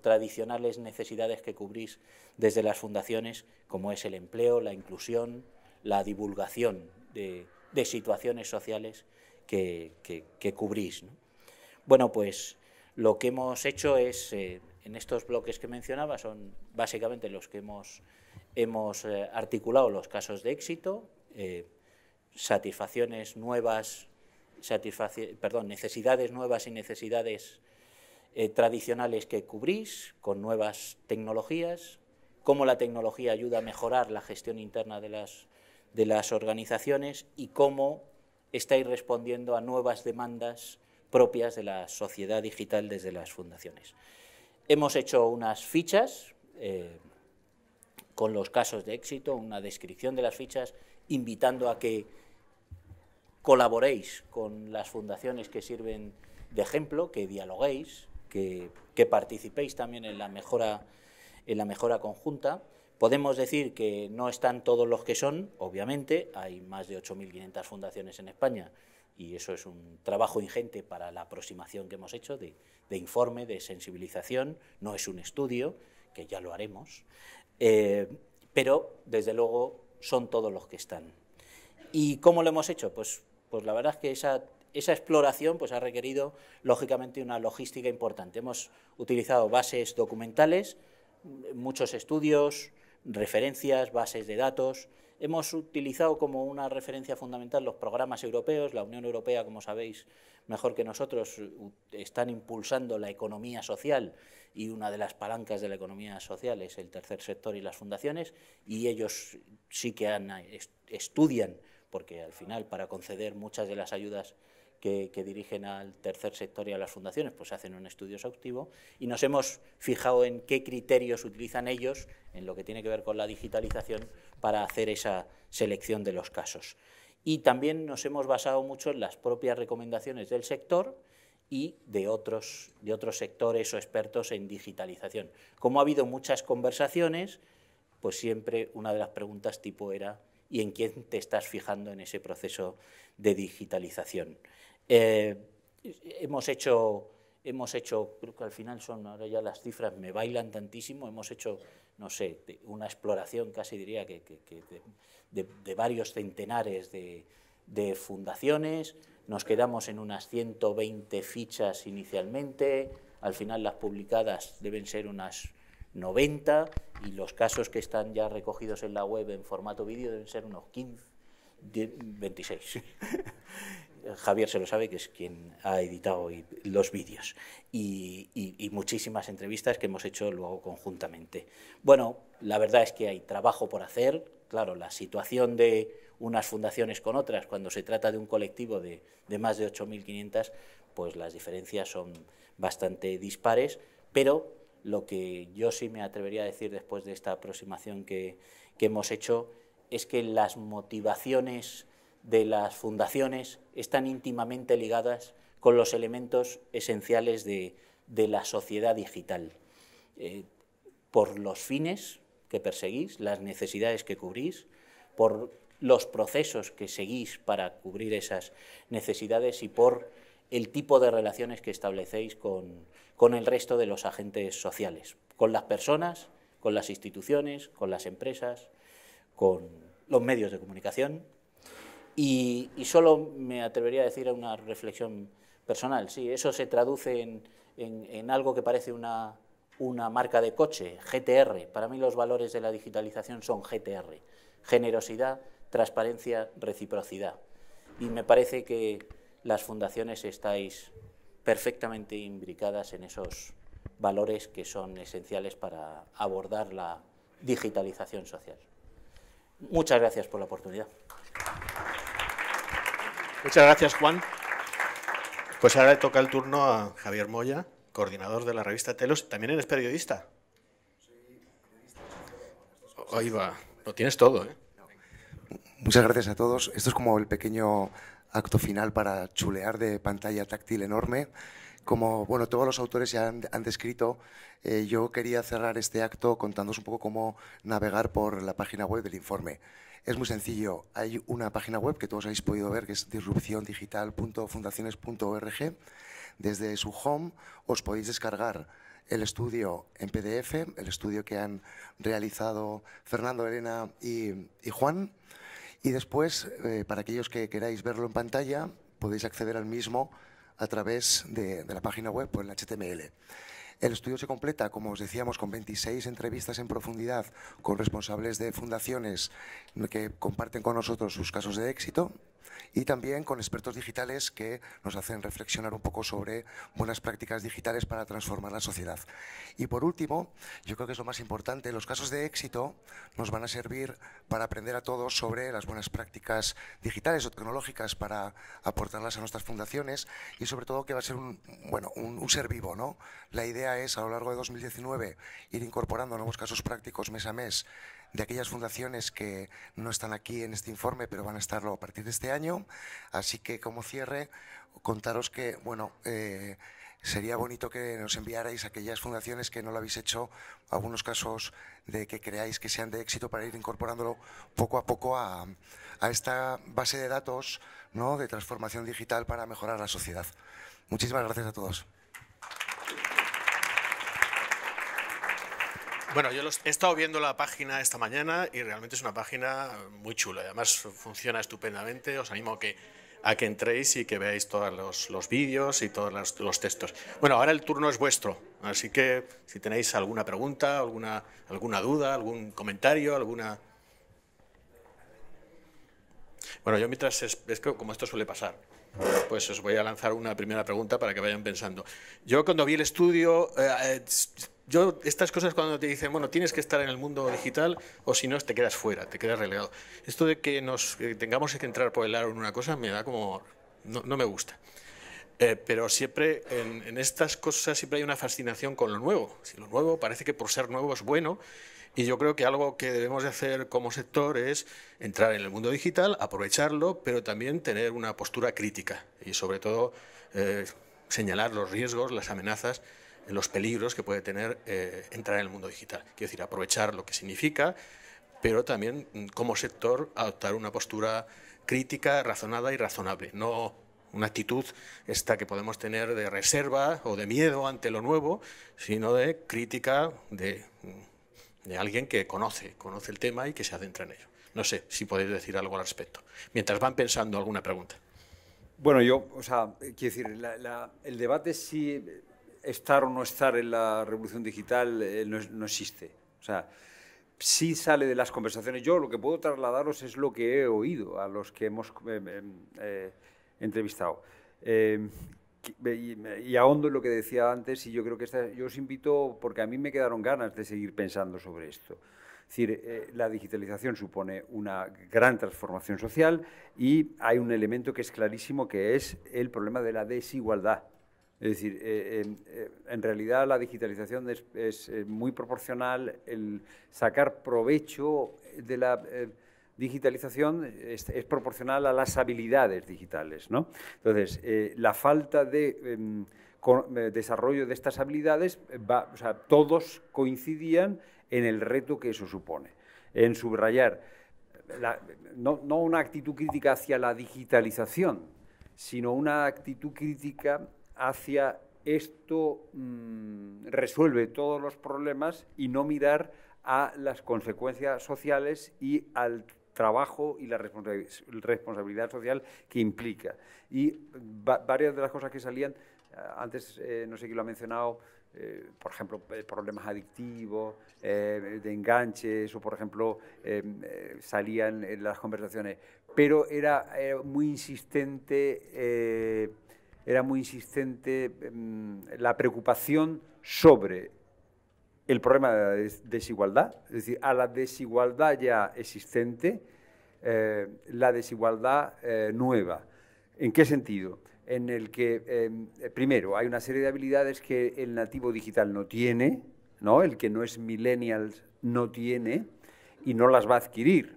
tradicionales necesidades que cubrís desde las fundaciones, como es el empleo, la inclusión, la divulgación de, situaciones sociales que, cubrís. Bueno, pues lo que hemos hecho es eh, en estos bloques que mencionaba son básicamente los que hemos, eh, articulado los casos de éxito, eh, satisfacciones nuevas, necesidades nuevas y necesidades eh, tradicionales que cubrís con nuevas tecnologías, cómo la tecnología ayuda a mejorar la gestión interna de las organizaciones y cómo estáis respondiendo a nuevas demandas propias de la sociedad digital desde las fundaciones. Hemos hecho unas fichas eh, con los casos de éxito, una descripción de las fichas, invitando a que colaboréis con las fundaciones que sirven de ejemplo, que dialoguéis, que, participéis también en la, en la mejora conjunta. Podemos decir que no están todos los que son, obviamente, hay más de 8.500 fundaciones en España y eso es un trabajo ingente para la aproximación que hemos hecho de, informe, de sensibilización, no es un estudio, que ya lo haremos, eh, pero desde luego son todos los que están. ¿Y cómo lo hemos hecho? Pues, pues la verdad es que esa, esa exploración pues, ha requerido lógicamente una logística importante. Hemos utilizado bases documentales, muchos estudios, referencias, bases de datos, Hemos utilizado como una referencia fundamental los programas europeos. La Unión Europea, como sabéis mejor que nosotros, están impulsando la economía social y una de las palancas de la economía social es el tercer sector y las fundaciones y ellos sí que han, eh, estudian, porque al final para conceder muchas de las ayudas que, dirigen al tercer sector y a las fundaciones, pues hacen un estudio exhaustivo y nos hemos fijado en qué criterios utilizan ellos en lo que tiene que ver con la digitalización para hacer esa selección de los casos. Y también nos hemos basado mucho en las propias recomendaciones del sector y de otros, de otros sectores o expertos en digitalización. Como ha habido muchas conversaciones, pues siempre una de las preguntas tipo era ¿y en quién te estás fijando en ese proceso de digitalización? Eh, hemos hecho, hemos hecho, creo que al final son, ahora ya las cifras me bailan tantísimo, hemos hecho, no sé, una exploración casi diría que, de, varios centenares de, fundaciones, nos quedamos en unas 120 fichas inicialmente, al final las publicadas deben ser unas 90 y los casos que están ya recogidos en la web en formato vídeo deben ser unos 15, 26. [LAUGHS] Javier se lo sabe, que es quien ha editado los vídeos y, muchísimas entrevistas que hemos hecho luego conjuntamente. Bueno, la verdad es que hay trabajo por hacer. Claro, la situación de unas fundaciones con otras, cuando se trata de un colectivo de, más de 8.500, pues las diferencias son bastante dispares, pero lo que yo sí me atrevería a decir después de esta aproximación que hemos hecho es que las motivaciones de las fundaciones están íntimamente ligadas con los elementos esenciales de, la sociedad digital. Eh, por los fines que perseguís, las necesidades que cubrís, por los procesos que seguís para cubrir esas necesidades y por el tipo de relaciones que establecéis con, el resto de los agentes sociales, con las personas, con las instituciones, con las empresas, con los medios de comunicación y, solo me atrevería a decir una reflexión personal. Sí, eso se traduce en, algo que parece una, una marca de coche, GTR. Para mí los valores de la digitalización son GTR. Generosidad, transparencia, reciprocidad. Y me parece que las fundaciones estáis perfectamente imbricadas en esos valores que son esenciales para abordar la digitalización social. Muchas gracias por la oportunidad. Muchas gracias, Juan. Pues ahora le toca el turno a Javier Moya, coordinador de la revista Telos. También eres periodista. Ahí va, lo tienes todo. ¿eh? Muchas gracias a todos. Esto es como el pequeño acto final para chulear de pantalla táctil enorme. Como bueno, todos los autores ya han, descrito, eh, yo quería cerrar este acto contándoos un poco cómo navegar por la página web del informe. Es muy sencillo. Hay una página web que todos habéis podido ver que es disrupciondigital.fundaciones.org. Desde su home os podéis descargar el estudio en PDF, el estudio que han realizado Fernando, Elena y, Juan. Y después, eh, para aquellos que queráis verlo en pantalla, podéis acceder al mismo a través de la página web por el HTML. El estudio se completa, como os decíamos, con 26 entrevistas en profundidad con responsables de fundaciones que comparten con nosotros sus casos de éxito y también con expertos digitales que nos hacen reflexionar un poco sobre buenas prácticas digitales para transformar la sociedad. Y por último, yo creo que es lo más importante, los casos de éxito nos van a servir para aprender a todos sobre las buenas prácticas digitales o tecnológicas para aportarlas a nuestras fundaciones y sobre todo que va a ser un, ser vivo. ¿no? La idea es a lo largo de 2019 ir incorporando nuevos casos prácticos mes a mes de aquellas fundaciones que no están aquí en este informe, pero van a estarlo a partir de este año. Así que como cierre, contaros que, bueno, eh, sería bonito que nos enviarais aquellas fundaciones que no lo habéis hecho, algunos casos de que creáis que sean de éxito para ir incorporándolo poco a poco a, a esta base de datos ¿no? de transformación digital para mejorar la sociedad. Muchísimas gracias a todos. Bueno, yo he estado viendo la página esta mañana y realmente es una página muy chula. Además, funciona estupendamente. Os animo a que, a que entréis y que veáis todos los, los vídeos y todos los, textos. Bueno, ahora el turno es vuestro. Así que si tenéis alguna pregunta, alguna, alguna duda, algún comentario, alguna... Bueno, yo mientras es, como esto suele pasar, pues os voy a lanzar una primera pregunta para que vayan pensando. Yo cuando vi el estudio... Eh, eh, yo, estas cosas cuando te dicen, bueno, tienes que estar en el mundo digital o si no, te quedas fuera, te quedas relegado. Esto de que nos eh, tengamos que entrar por el aro en una cosa me da como... no, me gusta. Eh, pero siempre en, estas cosas siempre hay una fascinación con lo nuevo. Si lo nuevo parece que por ser nuevo es bueno. Y yo creo que algo que debemos de hacer como sector es entrar en el mundo digital, aprovecharlo, pero también tener una postura crítica y sobre todo eh, señalar los riesgos, las amenazas los peligros que puede tener eh, entrar en el mundo digital. Quiero decir, aprovechar lo que significa, pero también mm, como sector adoptar una postura crítica, razonada y razonable, no una actitud esta que podemos tener de reserva o de miedo ante lo nuevo, sino de crítica de, mm, de alguien que conoce, conoce el tema y que se adentra en ello. No sé si podéis decir algo al respecto, mientras van pensando alguna pregunta. Bueno, yo, o sea, quiero decir, el debate sí estar o no estar en la revolución digital eh, no, existe. O sea, sí sale de las conversaciones. Yo lo que puedo trasladaros es lo que he oído a los que hemos eh, em, eh, entrevistado. Em, y, ahondo en lo que decía antes y yo creo que esta, yo os invito, porque a mí me quedaron ganas de seguir pensando sobre esto. Es decir, la digitalización supone una gran transformación social y hay un elemento que es clarísimo que es el problema de la desigualdad. Es decir, eh, eh, en realidad la digitalización es, eh, muy proporcional, el sacar provecho de la digitalización es, proporcional a las habilidades digitales. ¿no? Entonces, la falta de em, desarrollo de estas habilidades, va, o sea, todos coincidían en el reto que eso supone, en subrayar no, no una actitud crítica hacia la digitalización, sino una actitud crítica hacia esto mm, resuelve todos los problemas y no mirar a las consecuencias sociales y al trabajo y la responsabilidad social que implica. Y varias de las cosas que salían, eh, antes eh, no sé quién lo ha mencionado, eh, por ejemplo, problemas adictivos, de enganches, o por ejemplo, salían en las conversaciones, pero era muy insistente era muy insistente em, la preocupación sobre el problema de la desigualdad, es decir, a la desigualdad ya existente, eh, la desigualdad eh, nueva. ¿En qué sentido? En el que, em, primero, hay una serie de habilidades que el nativo digital no tiene, ¿no? el que no es millennial no tiene y no las va a adquirir.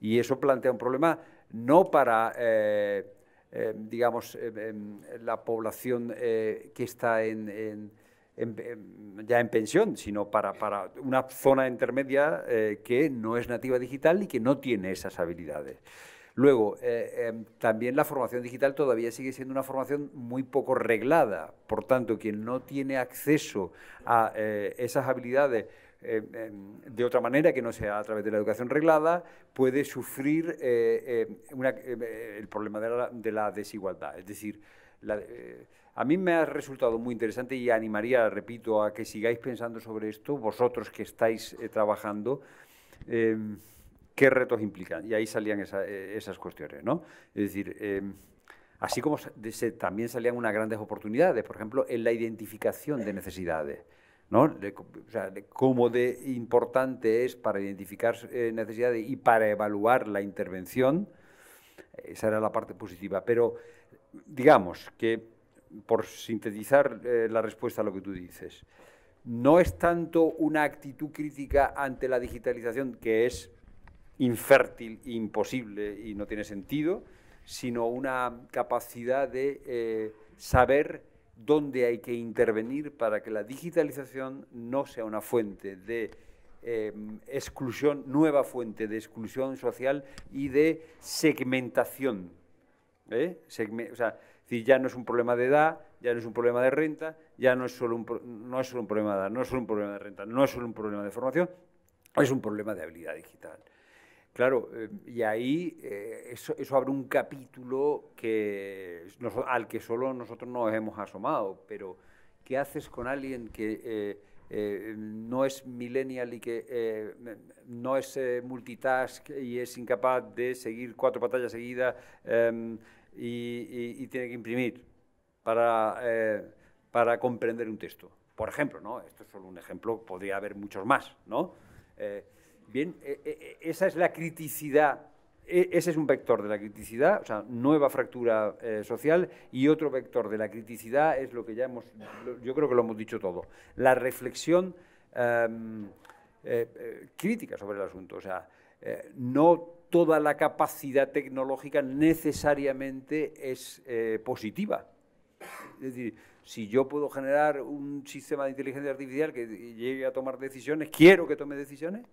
Y eso plantea un problema no para eh, eh, digamos, eh, em, la población eh, que está en, ya en pensión, sino para, una zona intermedia que no es nativa digital y que no tiene esas habilidades. Luego, em, también la formación digital todavía sigue siendo una formación muy poco reglada. Por tanto, quien no tiene acceso a esas habilidades de otra manera que no sea a través de la educación reglada, puede sufrir eh, eh, eh, el problema de la, desigualdad. Es decir, a mí me ha resultado muy interesante y animaría, repito, a que sigáis pensando sobre esto, vosotros que estáis trabajando em, qué retos implican. Y ahí salían esas cuestiones, Es decir, em, así como también salían unas grandes oportunidades, por ejemplo, en la identificación de necesidades. ¿no? De, cómo de importante es para identificar eh, necesidades y para evaluar la intervención. Esa era la parte positiva. Pero digamos que, por sintetizar eh, la respuesta a lo que tú dices, no es tanto una actitud crítica ante la digitalización que es infértil, imposible y no tiene sentido, sino una capacidad de eh, saber dónde hay que intervenir para que la digitalización no sea una fuente de em, exclusión, nueva fuente de exclusión social y de segmentación. ¿eh? ya no es un problema de edad, ya no es un problema de renta, ya no es no es solo un problema de edad, no es solo un problema de renta, no es solo un problema de formación, es un problema de habilidad digital. Claro, eh, y ahí eh, eso, abre un capítulo que al que solo nosotros nos hemos asomado, pero ¿qué haces con alguien que eh, no es millennial y que no es multitask y es incapaz de seguir cuatro batallas seguidas em, y, tiene que imprimir para, para comprender un texto? Por ejemplo, ¿no? Esto es solo un ejemplo, podría haber muchos más, ¿no? Bien, e, e, e, esa es la criticidad ese es un vector de la criticidad, o sea, nueva fractura eh, social, y otro vector de la criticidad es lo que ya hemos, yo creo que lo hemos dicho todo, la reflexión em, eh, eh, crítica sobre el asunto. O sea, no toda la capacidad tecnológica necesariamente es positiva. Es decir, si yo puedo generar un sistema de inteligencia artificial que llegue a tomar decisiones, quiero que tome decisiones.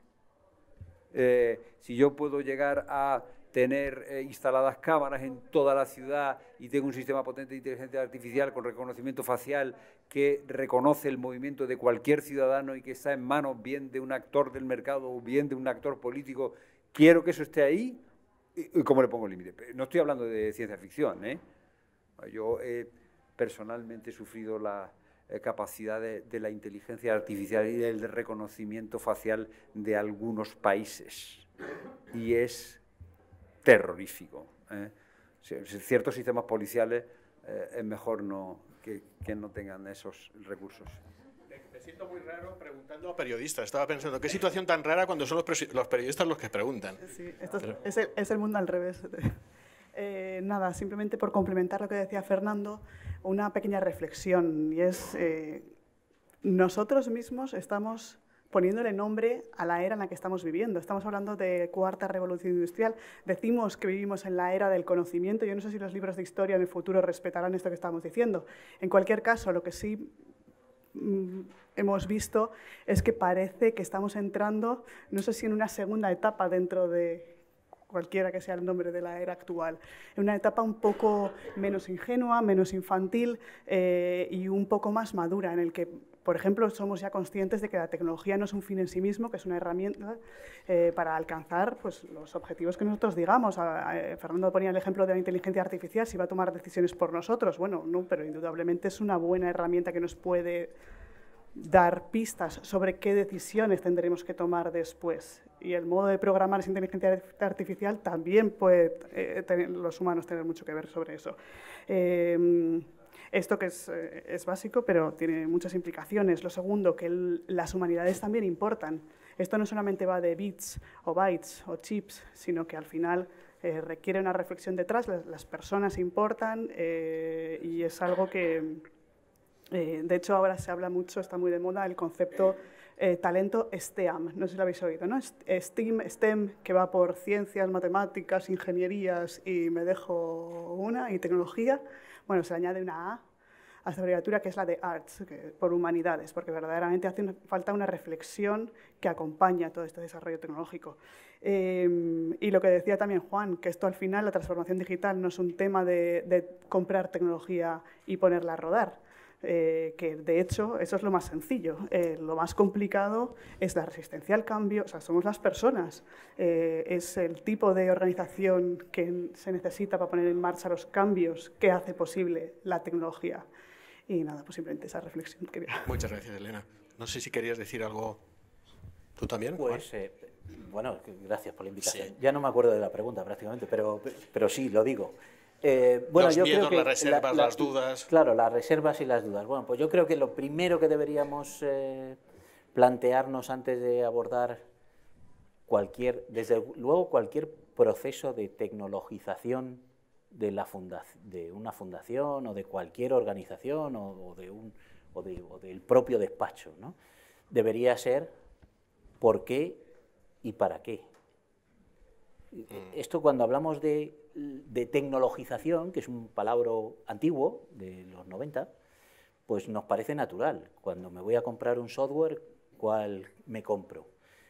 Eh, si yo puedo llegar a tener eh, instaladas cámaras en toda la ciudad y tengo un sistema potente de inteligencia artificial con reconocimiento facial que reconoce el movimiento de cualquier ciudadano y que está en manos bien de un actor del mercado o bien de un actor político, quiero que eso esté ahí, ¿Y ¿cómo le pongo límite? No estoy hablando de ciencia ficción, ¿eh? Yo he sufrido la, eh, capacidad de, la inteligencia artificial y del reconocimiento facial de algunos países. Y es terrorífico. ¿eh? Ciertos sistemas policiales eh, es mejor no, que, no tengan esos recursos. Me siento muy raro preguntando a periodistas. Estaba pensando, qué situación tan rara cuando son los, los periodistas los que preguntan. Sí, esto es, el, es el mundo al revés. Eh, nada, simplemente por complementar lo que decía Fernando, una pequeña reflexión y es eh, nosotros mismos estamos poniéndole nombre a la era en la que estamos viviendo. Estamos hablando de cuarta revolución industrial. Decimos que vivimos en la era del conocimiento. Yo no sé si los libros de historia en el futuro respetarán esto que estamos diciendo. En cualquier caso, lo que sí mm, hemos visto es que parece que estamos entrando, no sé si en una segunda etapa dentro de cualquiera que sea el nombre de la era actual. en una etapa un poco menos ingenua, menos infantil eh, y un poco más madura, en el que, por ejemplo, somos ya conscientes de que la tecnología no es un fin en sí mismo, que es una herramienta eh, para alcanzar pues, los objetivos que nosotros digamos. Eh, Fernando ponía el ejemplo de la inteligencia artificial, si va a tomar decisiones por nosotros. Bueno, no, pero indudablemente es una buena herramienta que nos puede dar pistas sobre qué decisiones tendremos que tomar después. Y el modo de programar esa inteligencia artificial también puede eh, tener, los humanos tener mucho que ver sobre eso. Em, esto que eh, es, básico, pero tiene muchas implicaciones. Lo segundo, que las humanidades también importan. Esto no solamente va de bits o bytes o chips, sino que al final eh, requiere una reflexión detrás, las personas importan y es algo que, eh, de hecho, ahora se habla mucho, está muy de moda el concepto eh, talento STEAM, no sé si lo habéis oído, ¿no? Eh, STEAM, STEM, que va por ciencias, matemáticas, ingenierías y me dejo una, y tecnología. Bueno, se añade una A a esta abreviatura que es la de Arts, que, por humanidades, porque verdaderamente hace falta una reflexión que acompaña todo este desarrollo tecnológico. Em, y lo que decía también Juan, que esto al final, la transformación digital no es un tema de comprar tecnología y ponerla a rodar, eh, que de hecho eso es lo más sencillo. Eh, lo más complicado es la resistencia al cambio, o sea, somos las personas, eh, es el tipo de organización que se necesita para poner en marcha los cambios que hace posible la tecnología. Y nada, pues simplemente esa reflexión Muchas gracias, Elena. No sé si querías decir algo tú también. Pues, bueno, gracias por la invitación. Ya no me acuerdo de la pregunta prácticamente, pero, pero sí, lo digo. Eh, bueno, yo creo que las reservas, las dudas. Claro, las reservas y las dudas. Bueno, pues yo creo que lo primero que deberíamos eh, plantearnos antes de abordar cualquier, desde luego cualquier proceso de tecnologización de, una fundación o de cualquier organización o, de del propio despacho, ¿no? debería ser por qué y para qué. Mm. Esto cuando hablamos de, tecnologización, que es un palabra antiguo, de los 90, pues nos parece natural. Cuando me voy a comprar un software, ¿cuál me compro?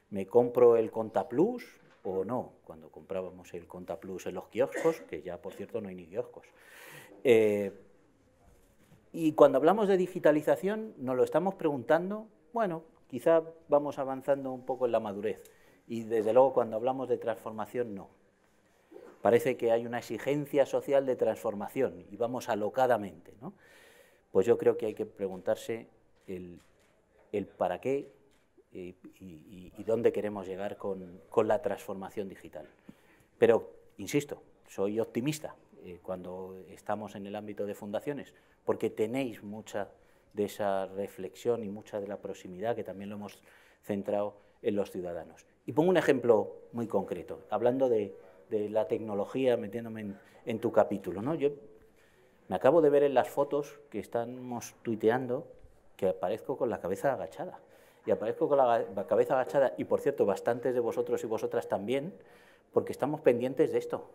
¿Me compro el ContaPlus o no? Cuando comprábamos el ContaPlus en los kioscos, que ya por cierto no hay ni kioscos. Eh, y cuando hablamos de digitalización, nos lo estamos preguntando, bueno, quizá vamos avanzando un poco en la madurez. Y desde luego cuando hablamos de transformación, no. Parece que hay una exigencia social de transformación y vamos alocadamente. ¿no? Pues yo creo que hay que preguntarse el, para qué eh, y, dónde queremos llegar con, la transformación digital. Pero, insisto, soy optimista eh, cuando estamos en el ámbito de fundaciones, porque tenéis mucha de esa reflexión y mucha de la proximidad que también lo hemos centrado en los ciudadanos. Y pongo un ejemplo muy concreto, hablando de, la tecnología, metiéndome en, tu capítulo. ¿no? Yo me acabo de ver en las fotos que estamos tuiteando que aparezco con la cabeza agachada. Y aparezco con la cabeza agachada, y por cierto, bastantes de vosotros y vosotras también, porque estamos pendientes de esto.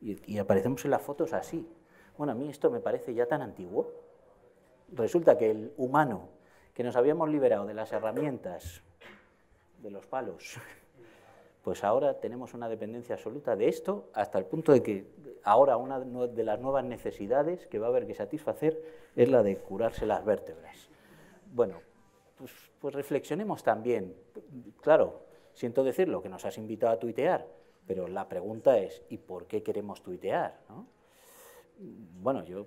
Y, y aparecemos en las fotos así. Bueno, a mí esto me parece ya tan antiguo. Resulta que el humano, que nos habíamos liberado de las herramientas de los palos. [LAUGHS] Pues ahora tenemos una dependencia absoluta de esto, hasta el punto de que ahora una de las nuevas necesidades que va a haber que satisfacer es la de curarse las vértebras. Bueno, pues, pues, reflexionemos también. Claro, siento decirlo, que nos has invitado a tuitear, pero la pregunta es, ¿y por qué queremos tuitear? Bueno, yo,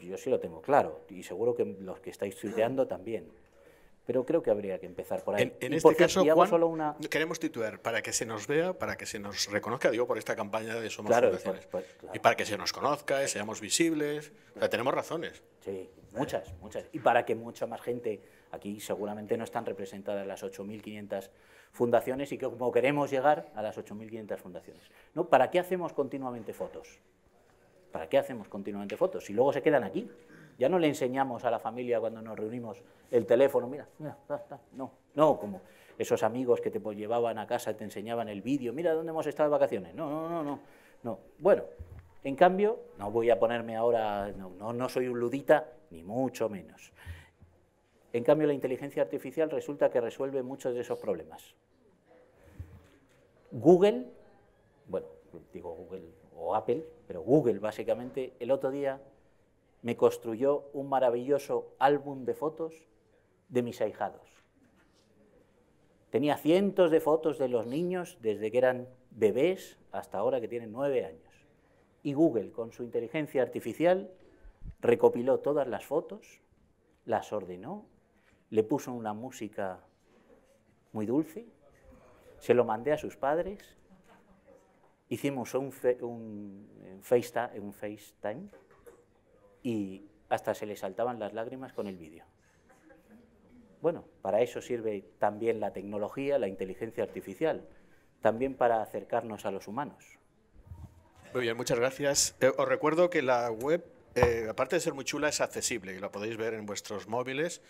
yo sí lo tengo claro, y seguro que los que estáis tuiteando también pero creo que habría que empezar por ahí. En, este caso, queremos titular para que se nos vea, para que se nos reconozca, digo, por esta campaña de Somos Fundaciones. Pues, y para que se nos conozca, seamos visibles, o sea, tenemos razones. Sí, muchas, muchas. Y para que mucha más gente, aquí seguramente no están representadas las 8.500 fundaciones y que como queremos llegar a las 8.500 fundaciones. ¿no? ¿Para qué hacemos continuamente fotos? ¿Para qué hacemos continuamente fotos? Si luego se quedan aquí. Ya no le enseñamos a la familia cuando nos reunimos el teléfono, mira, mira, no, no, como esos amigos que te pues, llevaban a casa, te enseñaban el vídeo, mira dónde hemos estado de vacaciones. No, no, no, no, no. Bueno, en cambio, no voy a ponerme ahora, no, no, no soy un ludita, ni mucho menos. En cambio, la inteligencia artificial resulta que resuelve muchos de esos problemas. Google, bueno, digo Google o Apple, pero Google básicamente el otro día me construyó un maravilloso álbum de fotos de mis ahijados. Tenía cientos de fotos de los niños desde que eran bebés hasta ahora que tienen nueve años. Y Google, con su inteligencia artificial, recopiló todas las fotos, las ordenó, le puso una música muy dulce, se lo mandé a sus padres, hicimos un, FaceTime, y hasta se le saltaban las lágrimas con el vídeo. Bueno, para eso sirve también la tecnología, la inteligencia artificial, también para acercarnos a los humanos. Muy bien, muchas gracias. Eh, os recuerdo que la web, eh, aparte de ser muy chula, es accesible y la podéis ver en vuestros móviles.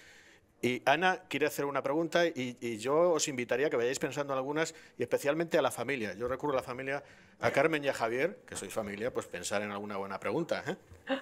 Y Ana quiere hacer una pregunta y, yo os invitaría a que vayáis pensando en algunas y especialmente a la familia. Yo recurro a la familia, a Carmen y a Javier, que sois familia, pues pensar en alguna buena pregunta. ¿eh? [LAUGHS]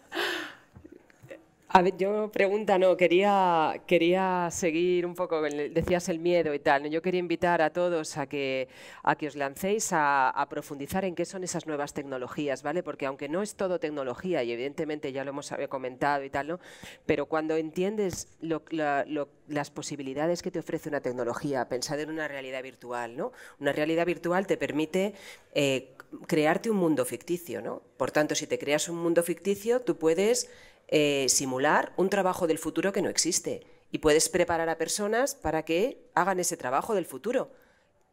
A ver, yo pregunta, no, quería, quería seguir un poco, decías el miedo y tal, yo quería invitar a todos a que, a que os lancéis a, profundizar en qué son esas nuevas tecnologías, ¿vale? Porque aunque no es todo tecnología, y evidentemente ya lo hemos comentado y tal, ¿no? Pero cuando entiendes las posibilidades que te ofrece una tecnología, pensad en una realidad virtual, ¿no? Una realidad virtual te permite... Eh, crearte un mundo ficticio, ¿no? Por tanto, si te creas un mundo ficticio, tú puedes eh, simular un trabajo del futuro que no existe y puedes preparar a personas para que hagan ese trabajo del futuro.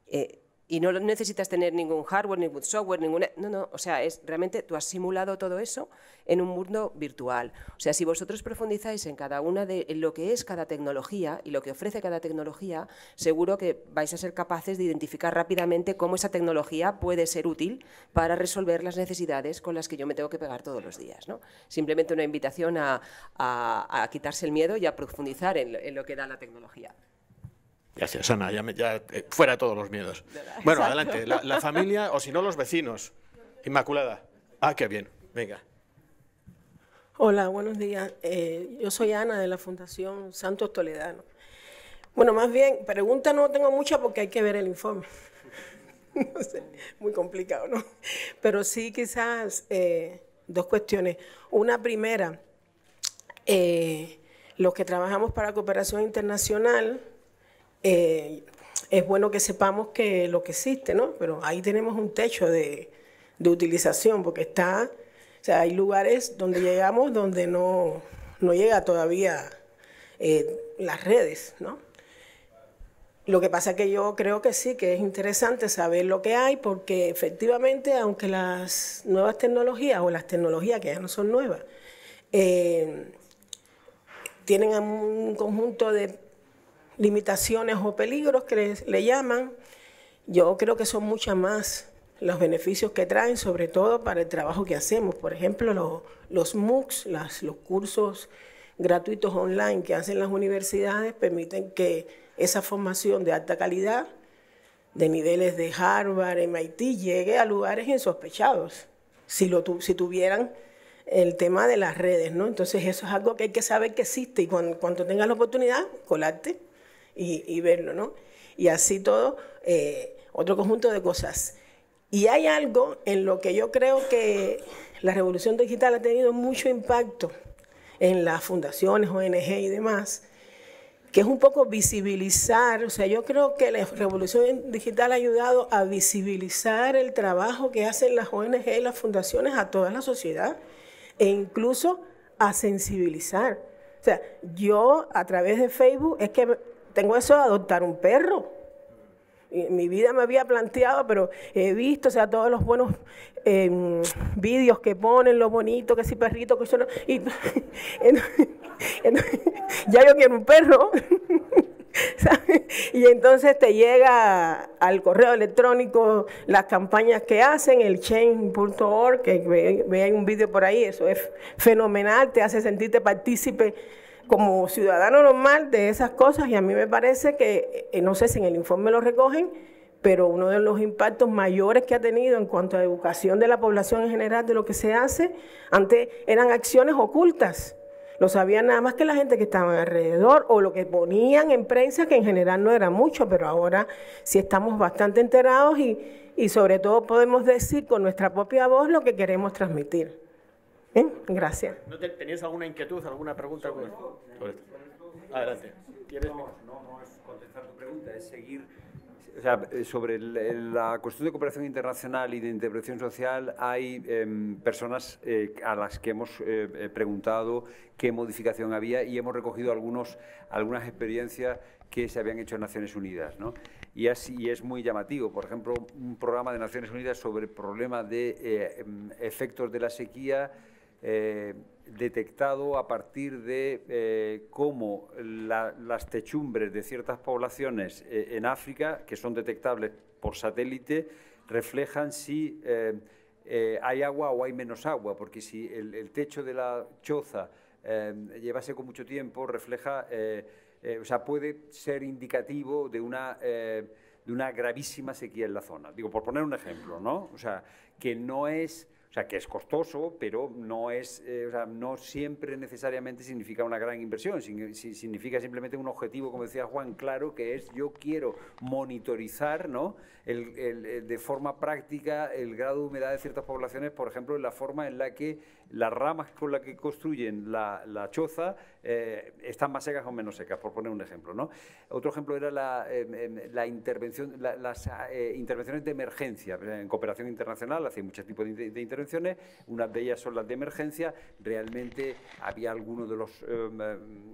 Eh, y no necesitas tener ningún hardware, ningún software, ninguna... No, no, o sea, es realmente tú has simulado todo eso en un mundo virtual. O sea, si vosotros profundizáis en cada una de en lo que es cada tecnología y lo que ofrece cada tecnología, seguro que vais a ser capaces de identificar rápidamente cómo esa tecnología puede ser útil para resolver las necesidades con las que yo me tengo que pegar todos los días. ¿no? Simplemente una invitación a, quitarse el miedo y a profundizar en lo que da la tecnología. Gracias, Ana. Ya, eh, fuera todos los miedos. Bueno, adelante. La, familia o si no los vecinos. Inmaculada. Ah, qué bien. Venga. Hola, buenos días. Eh, yo soy Ana de la Fundación Santos Toledano. Bueno, más bien, pregunta no tengo mucha porque hay que ver el informe. [LAUGHS] no sé, muy complicado, ¿no? Pero sí quizás eh, dos cuestiones. Una primera, los que trabajamos para cooperación internacional, eh, es bueno que sepamos que lo que existe, ¿no? Pero ahí tenemos un techo de, utilización, porque está, o sea, hay lugares donde llegamos donde no, no llega todavía eh, las redes, ¿no? Lo que pasa es que yo creo que sí, que es interesante saber lo que hay, porque efectivamente, aunque las nuevas tecnologías o las tecnologías que ya no son nuevas, eh, tienen un conjunto de limitaciones o peligros que le, llaman, yo creo que son muchas más los beneficios que traen, sobre todo para el trabajo que hacemos. Por ejemplo, los, los MOOCs, los cursos gratuitos online que hacen las universidades, permiten que esa formación de alta calidad, de niveles de Harvard, MIT, llegue a lugares insospechados, si, lo si tuvieran el tema de las redes, ¿no? Entonces eso es algo que hay que saber que existe y cuando, cuando tengas la oportunidad, colarte y, verlo, ¿no? Y así todo, eh, otro conjunto de cosas. Y hay algo en lo que yo creo que la revolución digital ha tenido mucho impacto en las fundaciones, ONG y demás, que es un poco visibilizar, o sea, yo creo que la revolución digital ha ayudado a visibilizar el trabajo que hacen las ONG y las fundaciones a toda la sociedad e incluso a sensibilizar. O sea, yo a través de Facebook es que tengo eso de adoptar un perro. Mi vida me había planteado, pero he visto, o sea, todos los buenos em, vídeos que ponen, lo bonito, que si perrito, que eso [LAUGHS] ya yo quiero un perro. [LAUGHS] Y entonces te llega al correo electrónico las campañas que hacen, el chain.org, que ve, un vídeo por ahí, eso es fenomenal, te hace sentirte partícipe como ciudadano normal de esas cosas y a mí me parece que, eh, no sé si en el informe lo recogen, pero uno de los impactos mayores que ha tenido en cuanto a educación de la población en general de lo que se hace, antes eran acciones ocultas. Lo sabía nada más que la gente que estaba alrededor o lo que ponían en prensa, que en general no era mucho, pero ahora sí estamos bastante enterados y, y sobre todo podemos decir con nuestra propia voz lo que queremos transmitir. ¿Eh? Gracias. ¿Tenías alguna inquietud, alguna pregunta sobre, esto? Adelante. No, no, es contestar tu pregunta, es seguir o sea, eh, sobre la cuestión de cooperación internacional y de integración social, hay em, personas eh, a las que hemos preguntado qué modificación había y hemos recogido algunos, algunas experiencias que se habían hecho en Naciones Unidas. ¿no? Y, así, y es muy llamativo. Por ejemplo, un programa de Naciones Unidas sobre el problema de em, efectos de la sequía eh, detectado a partir de eh, cómo las techumbres de ciertas poblaciones eh, en África, que son detectables por satélite, reflejan si hay agua o hay menos agua, porque si el, techo de la choza llevase con mucho tiempo, refleja, o sea, puede ser indicativo de una de una gravísima sequía en la zona. Digo, por poner un ejemplo, ¿no? sea, que no es o sea, que es costoso, pero no, es, eh, o sea, no siempre necesariamente significa una gran inversión, significa simplemente un objetivo, como decía Juan, claro, que es yo quiero monitorizar ¿no? El, el, eh, de forma práctica el grado de humedad de ciertas poblaciones, por ejemplo, en la forma en la que las ramas con las que construyen la, choza eh, están más secas o menos secas, por poner un ejemplo. ¿no? Otro ejemplo era em, em, las eh, intervenciones de emergencia. En cooperación internacional hace muchos tipos de, intervenciones, unas de ellas son las de emergencia. Realmente había alguno de los em,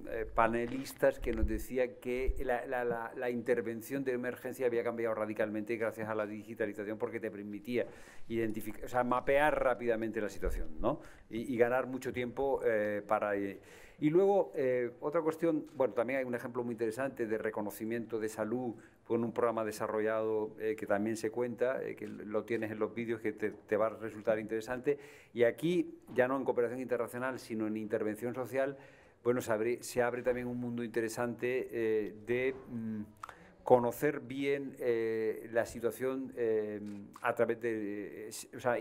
eh, panelistas que nos decía que la intervención de emergencia había cambiado radicalmente gracias a la digitalización porque te permitía identificar, mapear rápidamente la situación, ¿no? y, ganar mucho tiempo eh, para... y luego, eh, otra cuestión, bueno, también hay un ejemplo muy interesante de reconocimiento de salud con un programa desarrollado eh, que también se cuenta, que lo tienes en los vídeos, que te, va a resultar interesante. Y aquí, ya no en cooperación internacional, sino en intervención social, bueno, se abre, se abre también un mundo interesante de... Mm, conocer bien eh, la situación em, a través de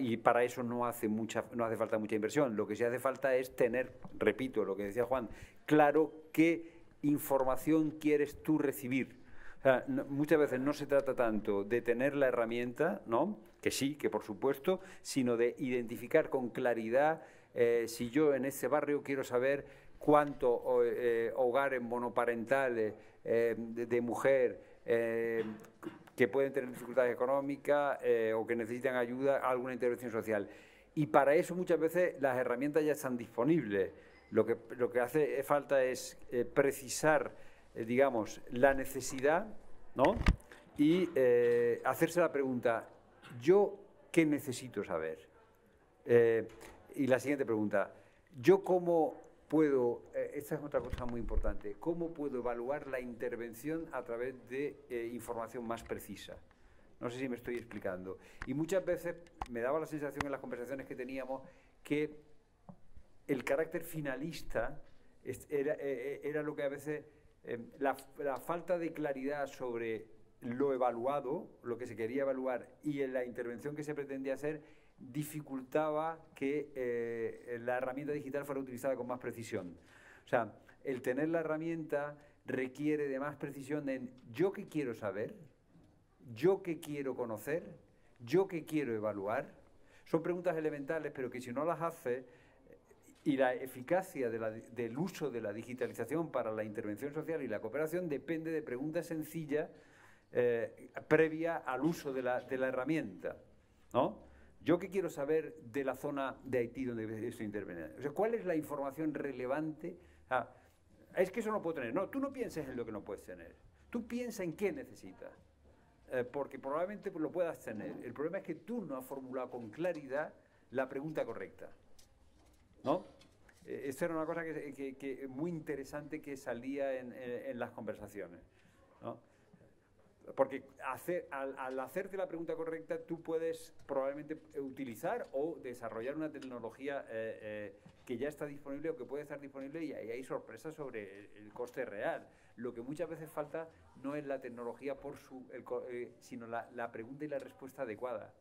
y para eso no hace mucha no hace falta mucha inversión lo que sí hace falta es tener repito lo que decía Juan claro qué información quieres tú recibir muchas veces no se trata tanto de tener la herramienta no que sí que por supuesto sino de identificar con claridad eh, si yo en ese barrio quiero saber cuántos eh, hogares monoparentales de mujer eh, que pueden tener dificultades económicas eh, o que necesitan ayuda, alguna intervención social. Y para eso muchas veces las herramientas ya están disponibles. Lo que, lo que hace falta es eh, precisar, digamos, la necesidad, ¿no? Y hacerse la pregunta, ¿yo qué necesito saber? y la siguiente pregunta, ¿yo cómo puedo, eh, esta es otra cosa muy importante, cómo puedo evaluar la intervención a través de eh, información más precisa. No sé si me estoy explicando. Y muchas veces me daba la sensación en las conversaciones que teníamos que el carácter finalista eh, era, lo que a veces la, la falta de claridad sobre lo evaluado, lo que se quería evaluar y en la intervención que se pretendía hacer dificultaba que eh, la herramienta digital fuera utilizada con más precisión. O sea, el tener la herramienta requiere de más precisión en yo que quiero saber, yo que quiero conocer, yo que quiero evaluar. Son preguntas elementales, pero que si no las hace eh, y la eficacia del uso de la digitalización para la intervención social y la cooperación depende de preguntas sencillas eh, previa al uso de la, de la herramienta. ¿no? ¿Yo qué quiero saber de la zona de Haití donde estoy interveniendo. O sea, ¿cuál es la información relevante? Ah, es que eso no puedo tener. No, tú no pienses en lo que no puedes tener. Tú piensa en qué necesitas. Eh, porque probablemente lo puedas tener. El problema es que tú no has formulado con claridad la pregunta correcta. ¿No? Eh, esto era una cosa que, muy interesante que salía en, en las conversaciones. ¿no? Porque hacer, al, hacerte la pregunta correcta, tú puedes probablemente utilizar o desarrollar una tecnología eh, eh, que ya está disponible o que puede estar disponible y ahí hay sorpresas sobre el, coste real. Lo que muchas veces falta no es la tecnología, por su, eh, sino la, pregunta y la respuesta adecuada,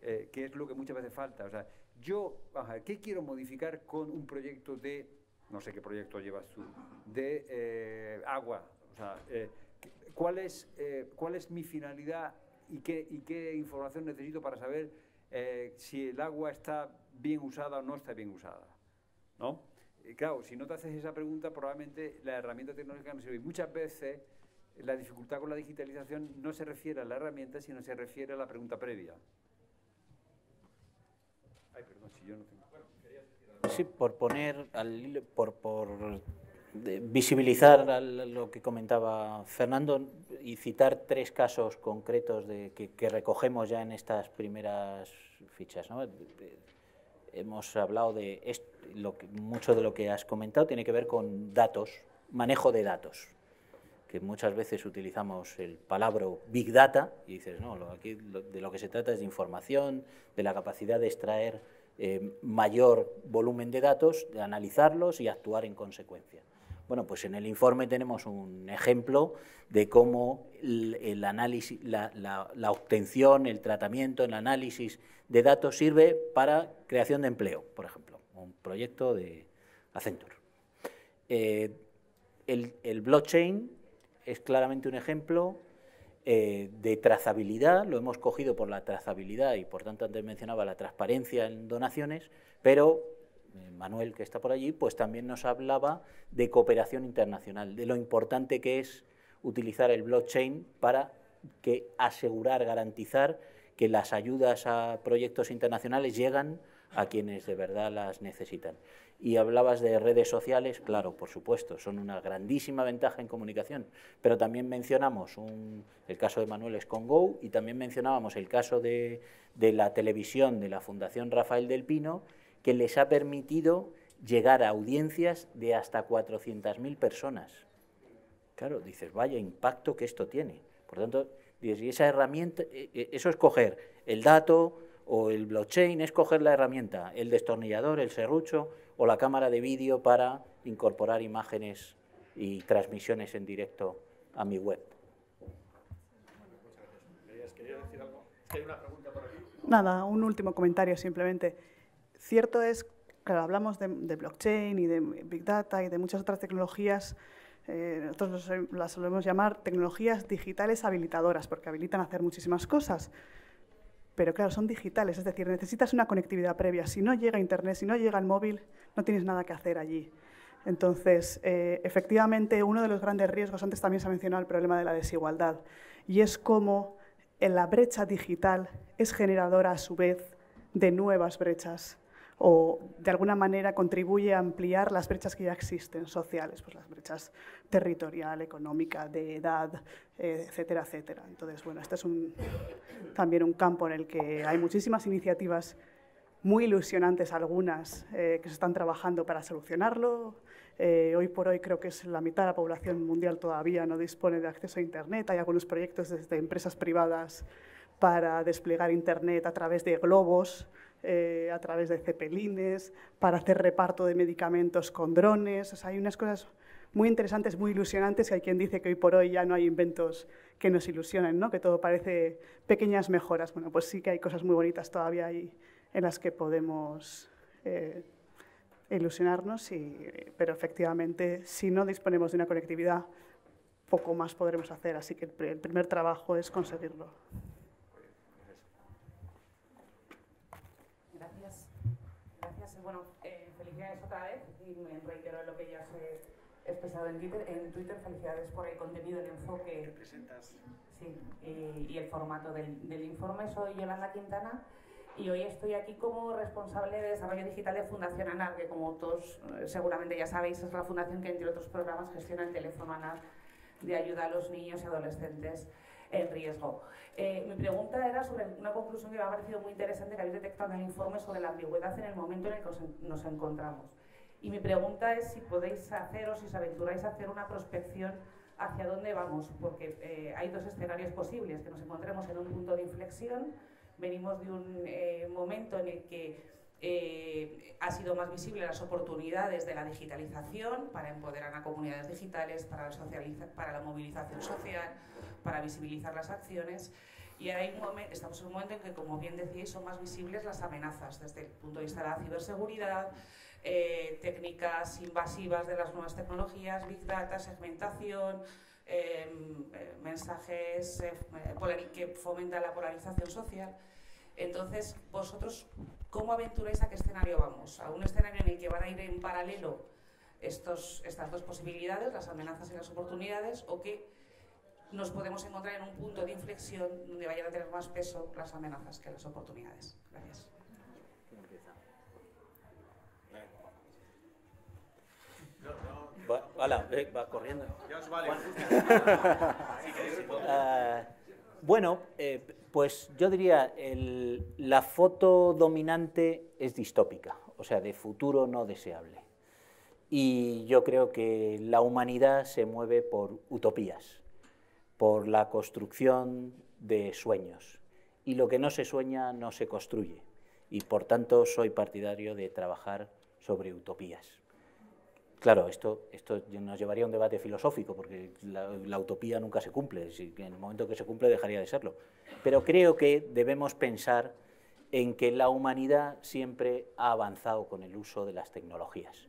que es lo que muchas veces falta. O sea, yo, ¿qué quiero modificar con un proyecto de, no sé qué proyecto llevas tú, de agua? O sea, cuál es, eh, cuál es mi finalidad y qué, qué información necesito para saber eh, si el agua está bien usada o no está bien usada. ¿no? claro, si no te haces esa pregunta, probablemente la herramienta tecnológica no sirve. Y muchas veces la dificultad con la digitalización no se refiere a la herramienta, sino se refiere a la pregunta previa. Ay, si yo no tengo... Sí, por poner, al, por, por visibilizar lo que comentaba Fernando y citar tres casos concretos de, que, recogemos ya en estas primeras fichas. Hemos hablado de lo que, mucho de lo que has comentado tiene que ver con datos, manejo de datos, que muchas veces utilizamos el palabra big data y dices, no, aquí de lo que se trata es de información, de la capacidad de extraer eh, mayor volumen de datos, de analizarlos y actuar en consecuencia. Bueno, pues en el informe tenemos un ejemplo de cómo el, análisis, la, obtención, el tratamiento, el análisis de datos sirve para creación de empleo, por ejemplo, un proyecto de Accenture. Eh, el, blockchain es claramente un ejemplo eh, de trazabilidad, lo hemos cogido por la trazabilidad y por tanto antes mencionaba la transparencia en donaciones, pero eh, Manuel, que está por allí, pues también nos hablaba de cooperación internacional, de lo importante que es utilizar el blockchain para asegurar, garantizar que las ayudas a proyectos internacionales llegan a quienes de verdad las necesitan. Y hablabas de redes sociales, claro, por supuesto, son una grandísima ventaja en comunicación, pero también mencionamos el caso de Manuel Escongou y también mencionábamos el caso de la televisión de la Fundación Rafael del Pino, que les ha permitido llegar a audiencias de hasta 400.000 personas. Claro, dices, vaya impacto que esto tiene. Por tanto, dices, y esa herramienta, e, e, eso es coger el dato o el blockchain, es coger la herramienta, el destornillador, el serrucho o la cámara de vídeo para incorporar imágenes y transmisiones en directo a mi web. Pues, Nada, un último comentario simplemente. Cierto es, claro, hablamos de, blockchain y de big data y de muchas otras tecnologías eh, nosotros las solemos llamar tecnologías digitales habilitadoras, porque habilitan a hacer muchísimas cosas. Pero claro, son digitales, es decir, necesitas una conectividad previa. Si no llega Internet, si no llega el móvil, no tienes nada que hacer allí. Entonces, eh, efectivamente, uno de los grandes riesgos, antes también se ha mencionado el problema de la desigualdad, y es cómo la brecha digital es generadora a su vez de nuevas brechas o de alguna manera contribuye a ampliar las brechas que ya existen sociales, pues las brechas territorial, económica, de edad, eh, etcétera, etcétera. Entonces, bueno, este es también un campo en el que hay muchísimas iniciativas muy ilusionantes algunas eh, que se están trabajando para solucionarlo. Eh, hoy por hoy creo que es la mitad de la población mundial todavía no dispone de acceso a Internet. Hay algunos proyectos desde empresas privadas para desplegar Internet a través de globos eh, a través de cepelines, para hacer reparto de medicamentos con drones. hay unas cosas muy interesantes, muy ilusionantes, que hay quien dice que hoy por hoy ya no hay inventos que nos ilusionen, ¿no? que todo parece pequeñas mejoras. Bueno, pues sí que hay cosas muy bonitas todavía ahí en las que podemos eh, ilusionarnos, pero efectivamente, si no disponemos de una conectividad, poco más podremos hacer. Así que el primer trabajo es conseguirlo. reitero lo que ya se ha expresado en Twitter. En Twitter, felicidades por el contenido, el enfoque. presentas? Sí, y, el formato del, informe. Soy Yolanda Quintana y hoy estoy aquí como responsable de desarrollo digital de Fundación ANAR, que como todos eh, seguramente ya sabéis es la fundación que entre otros programas gestiona el teléfono ANAR de ayuda a los niños y adolescentes en riesgo. Eh, mi pregunta era sobre una conclusión que me ha parecido muy interesante que habéis detectado en el informe sobre la ambigüedad en el momento en el que nos encontramos. Y mi pregunta es si podéis hacer o si os aventuráis a hacer una prospección hacia dónde vamos, porque eh, hay dos escenarios posibles, que nos encontremos en un punto de inflexión, venimos de un eh, momento en el que eh, ha sido más visible las oportunidades de la digitalización para empoderar a comunidades digitales, para la, para la movilización social, para visibilizar las acciones. Y hay un estamos en un momento en que, como bien decís, son más visibles las amenazas desde el punto de vista de la ciberseguridad, eh, técnicas invasivas de las nuevas tecnologías, big data, segmentación, em, eh, mensajes eh, que fomentan la polarización social. Entonces, vosotros, ¿cómo aventuráis a qué escenario vamos? ¿A un escenario en el que van a ir en paralelo estos, estas dos posibilidades, las amenazas y las oportunidades, o que nos podemos encontrar en un punto de inflexión donde vayan a tener más peso las amenazas que las oportunidades? Gracias. va corriendo. bueno, [LAUGHS] ah, eh, pues yo diría, la foto dominante es distópica, o sea, de futuro no deseable. Y yo creo que la humanidad se mueve por utopías, por la construcción de sueños. Y lo que no se sueña no se construye. Y por tanto soy partidario de trabajar sobre utopías. Claro, esto, nos llevaría a un debate filosófico, porque la, utopía nunca se cumple, en el momento que se cumple dejaría de serlo. Pero creo que debemos pensar en que la humanidad siempre ha avanzado con el uso de las tecnologías.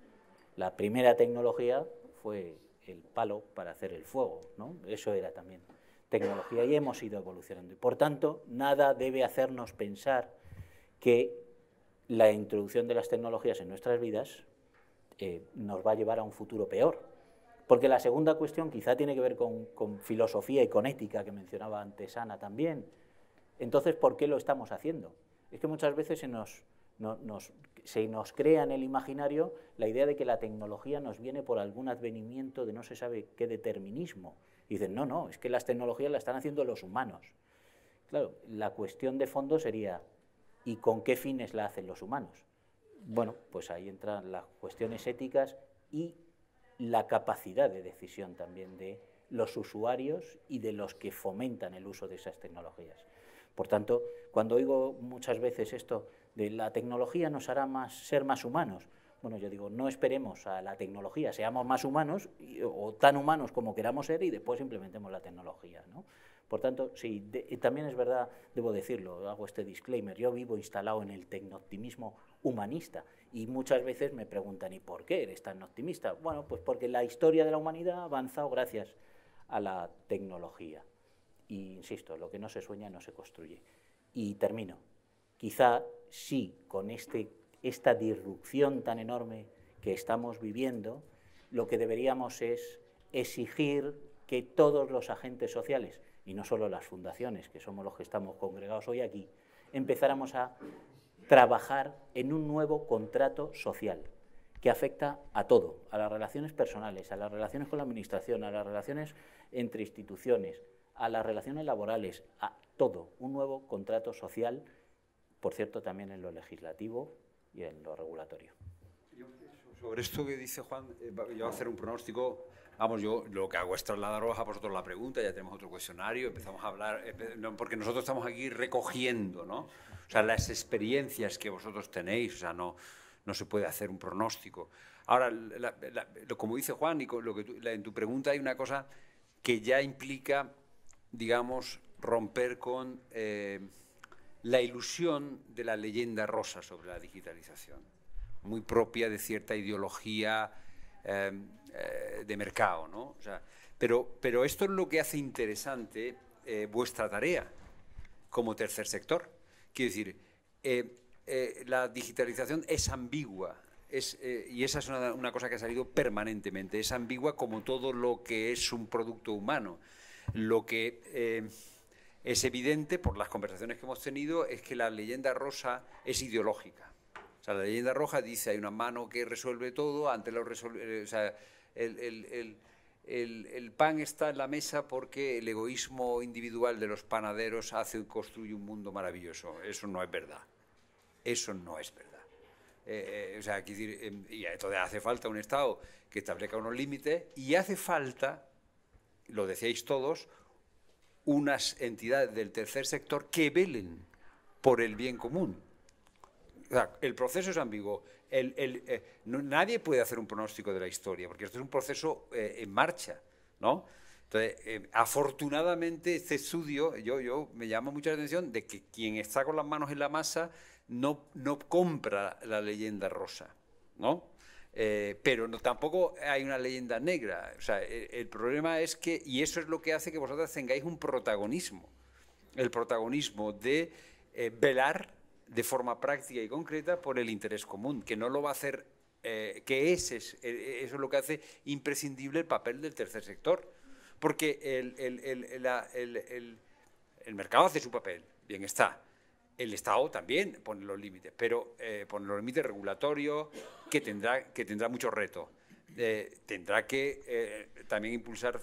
La primera tecnología fue el palo para hacer el fuego, ¿no? eso era también tecnología y hemos ido evolucionando. por tanto, nada debe hacernos pensar que la introducción de las tecnologías en nuestras vidas eh, nos va a llevar a un futuro peor. Porque la segunda cuestión quizá tiene que ver con, filosofía y con ética que mencionaba antes Ana también. Entonces, ¿por qué lo estamos haciendo? Es que muchas veces se nos, se nos crea en el imaginario la idea de que la tecnología nos viene por algún advenimiento de no se sabe qué determinismo. Y dicen, no, no, es que las tecnologías las están haciendo los humanos. Claro, la cuestión de fondo sería, ¿y con qué fines la hacen los humanos? Bueno, pues ahí entran las cuestiones éticas y la capacidad de decisión también de los usuarios y de los que fomentan el uso de esas tecnologías. Por tanto, cuando oigo muchas veces esto de la tecnología nos hará ser más humanos, bueno, yo digo, no esperemos a la tecnología, seamos más humanos o tan humanos como queramos ser y después implementemos la tecnología, Por tanto, sí, también es verdad, debo decirlo, hago este disclaimer, yo vivo instalado en el tecno-optimismo humanista. Y muchas veces me preguntan, ¿y por qué eres tan optimista? Bueno, pues porque la historia de la humanidad ha avanzado gracias a la tecnología. Y insisto, lo que no se sueña no se construye. Y termino. Quizá sí, con este, esta disrupción tan enorme que estamos viviendo, lo que deberíamos es exigir que todos los agentes sociales, y no solo las fundaciones, que somos los que estamos congregados hoy aquí, empezáramos a trabajar en un nuevo contrato social que afecta a todo, a las relaciones personales, a las relaciones con la administración, a las relaciones entre instituciones, a las relaciones laborales, a todo, un nuevo contrato social, por cierto, también en lo legislativo y en lo regulatorio. sobre esto que dice Juan, eh, yo voy a hacer un pronóstico Vamos, yo lo que hago es trasladaros a vosotros la pregunta, ya tenemos otro cuestionario, empezamos a hablar, eh, porque nosotros estamos aquí recogiendo, ¿no? O sea, las experiencias que vosotros tenéis, o sea, no, no se puede hacer un pronóstico. Ahora, como dice Juan, y lo que en tu pregunta hay una cosa que ya implica, digamos, romper con eh, la ilusión de la leyenda rosa sobre la digitalización, muy propia de cierta ideología. Eh, eh, de mercado. ¿no? pero, pero esto es lo que hace interesante eh, vuestra tarea como tercer sector. Quiero decir, eh, la digitalización es ambigua. y esa es una, cosa que ha salido permanentemente. Es ambigua como todo lo que es un producto humano. Lo que es evidente por las conversaciones que hemos tenido es que la leyenda rosa es ideológica. O sea, la leyenda roja dice hay una mano que resuelve todo, antes lo resuelve, o el, pan está en la mesa porque el egoísmo individual de los panaderos hace y construye un mundo maravilloso. Eso no es verdad. Eso no es verdad. Eh, eh, o sea, entonces em, hace falta un Estado que establezca unos límites y hace falta, lo decíais todos, unas entidades del tercer sector que velen por el bien común el proceso es ambiguo. Eh, nadie puede hacer un pronóstico de la historia, porque esto es un proceso eh, en marcha, ¿no? Entonces, eh, afortunadamente, este estudio, yo, yo me llama mucho la atención de que quien está con las manos en la masa no, no compra la leyenda rosa, ¿no? pero tampoco hay una leyenda negra. O sea, e, el, problema es que, y eso es lo que hace que vosotras tengáis un protagonismo, el protagonismo de velar de forma práctica y concreta por el interés común, que no lo va a hacer, eh, que es, eh, eso es lo que hace imprescindible el papel del tercer sector, porque el, mercado hace su papel, bien está. El Estado también pone los límites, pero eh, pone los límites regulatorios que tendrá, que tendrá mucho reto. tendrá que también impulsar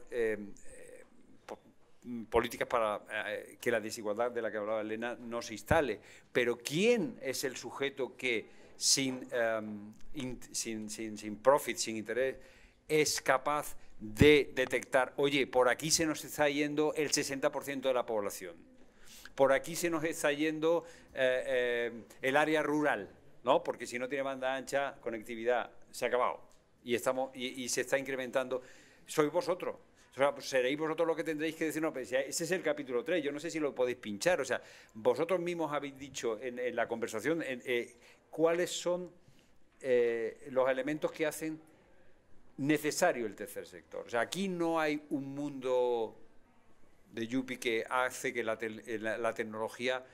políticas para eh, que la desigualdad de la que hablaba Elena no se instale. Pero ¿quién es el sujeto que sin, em, sin, sin, profit, sin interés, es capaz de detectar, oye, por aquí se nos está yendo el 60% de la población, por aquí se nos está yendo eh, eh, el área rural, ¿no? Porque si no tiene banda ancha, conectividad, se ha acabado. Y, estamos, y se está incrementando. Sois vosotros, o sea, pues, seréis vosotros los que tendréis que decir, no, pues ese es el capítulo 3, yo no sé si lo podéis pinchar, o sea, vosotros mismos habéis dicho en, la conversación eh, cuáles son eh, los elementos que hacen necesario el tercer sector. O sea, aquí no hay un mundo de Yupi que hace que la, eh, tecnología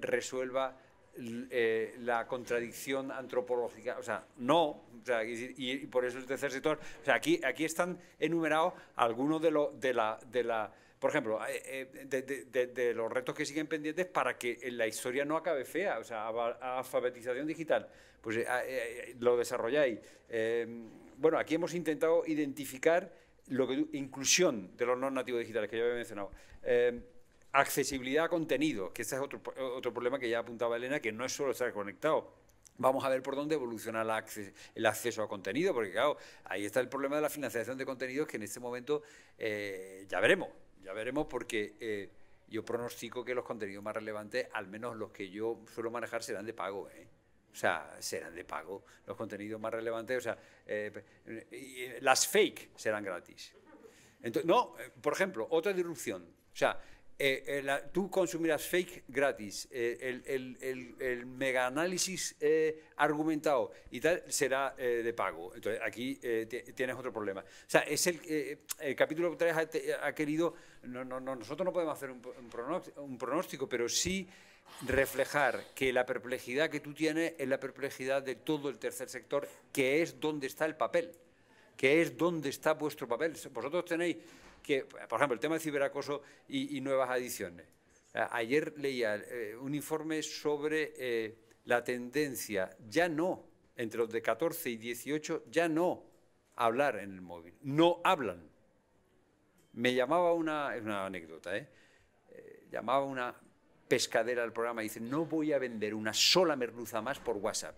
resuelva eh, la contradicción antropológica. O sea, no. y, por eso el tercer sector. O sea, aquí, aquí están enumerados algunos de, de la. De la por ejemplo, eh, eh, de, los retos que siguen pendientes para que la historia no acabe fea, o sea, alfabetización digital, pues lo desarrolláis. bueno, aquí hemos intentado identificar lo que, inclusión de los no nativos digitales, que ya había mencionado accesibilidad a contenido, que este es otro, problema que ya apuntaba Elena, que no es solo estar conectado, Vamos a ver por dónde evoluciona el acceso a contenido, porque claro, ahí está el problema de la financiación de contenidos que en este momento eh, ya veremos, ya veremos porque eh, yo pronostico que los contenidos más relevantes, al menos los que yo suelo manejar, serán de pago. ¿eh? O sea, serán de pago los contenidos más relevantes, o sea, las fake serán gratis. Entonces, no, por ejemplo, otra disrupción. O sea, eh, eh, tú consumirás fake gratis, eh, el, mega análisis argumentado y tal será de pago. Entonces aquí tienes otro problema. O sea, es el, capítulo 3 ha, querido, nosotros no podemos hacer un, un, pronóstico, pero sí reflejar que la perplejidad que tú tienes es la perplejidad de todo el tercer sector, que es donde está el papel, que es donde está vuestro papel. Vosotros tenéis por ejemplo, el tema de ciberacoso y, nuevas adiciones. Ah, ayer leía eh, un informe sobre eh, la tendencia, ya no, entre los de 14 y 18, ya no hablar en el móvil, no hablan. Me llamaba una, es una anécdota, ¿eh? llamaba una pescadera al programa y dice, no voy a vender una sola merluza más por WhatsApp.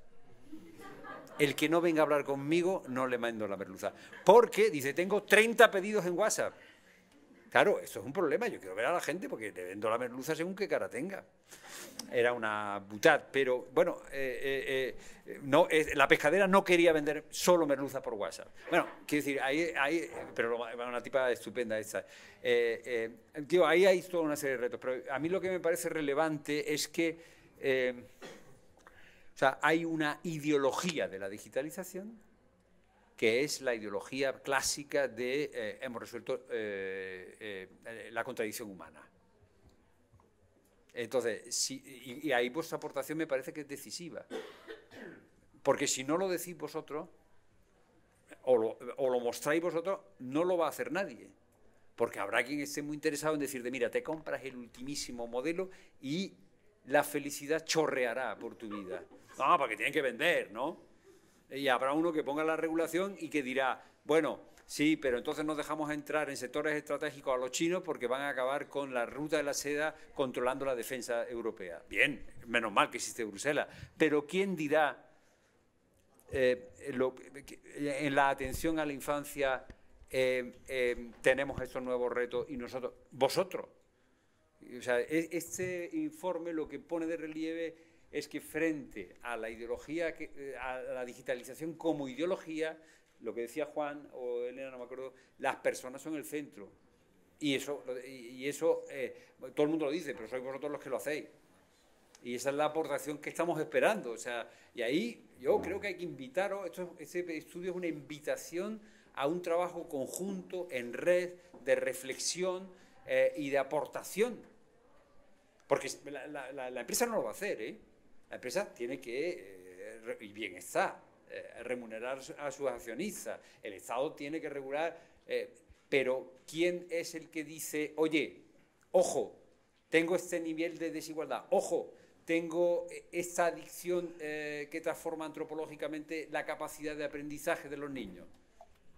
El que no venga a hablar conmigo, no le mando la merluza. Porque, dice, tengo 30 pedidos en WhatsApp. Claro, eso es un problema. Yo quiero ver a la gente porque le vendo la merluza según qué cara tenga. Era una butad, pero bueno, eh, eh, eh, la pescadera no quería vender solo merluza por WhatsApp. Bueno, quiero decir, hay… pero una tipa estupenda esta. digo, ahí hay toda una serie de retos, pero a mí lo que me parece relevante es que hay una ideología de la digitalización que es la ideología clásica de eh, hemos resuelto eh, eh, la contradicción humana. Entonces, y, ahí vuestra aportación me parece que es decisiva, porque si no lo decís vosotros, o lo, mostráis vosotros, no lo va a hacer nadie porque habrá quien esté muy interesado en decirte, mira, te compras el ultimísimo modelo y la felicidad chorreará por tu vida. No, porque tienen que vender, ¿no? y habrá uno que ponga la regulación y que dirá, bueno, sí, pero entonces nos dejamos entrar en sectores estratégicos a los chinos porque van a acabar con la ruta de la seda controlando la defensa europea. Bien, menos mal que existe Bruselas, pero ¿quién dirá eh, en la atención a la infancia eh, eh, tenemos estos nuevos retos y nosotros, vosotros? O sea, e-, este informe lo que pone de relieve es que frente a la ideología, eh, a la digitalización como ideología, lo que decía Juan o Elena, no me acuerdo, las personas son el centro. Y eso, y eso eh, todo el mundo lo dice, pero sois vosotros los que lo hacéis. Y esa es la aportación que estamos esperando. O sea, y ahí yo creo que hay que invitaros, esto, este estudio es una invitación a un trabajo conjunto, en red, de reflexión eh, y de aportación. Porque la, la, empresa no lo va a hacer, ¿eh? La empresa tiene que, eh, y bien está, eh, remunerar a sus accionistas. El Estado tiene que regular, eh, pero ¿quién es el que dice, oye, ojo, tengo este nivel de desigualdad, ojo, tengo esta adicción que transforma antropológicamente la capacidad de aprendizaje de los niños?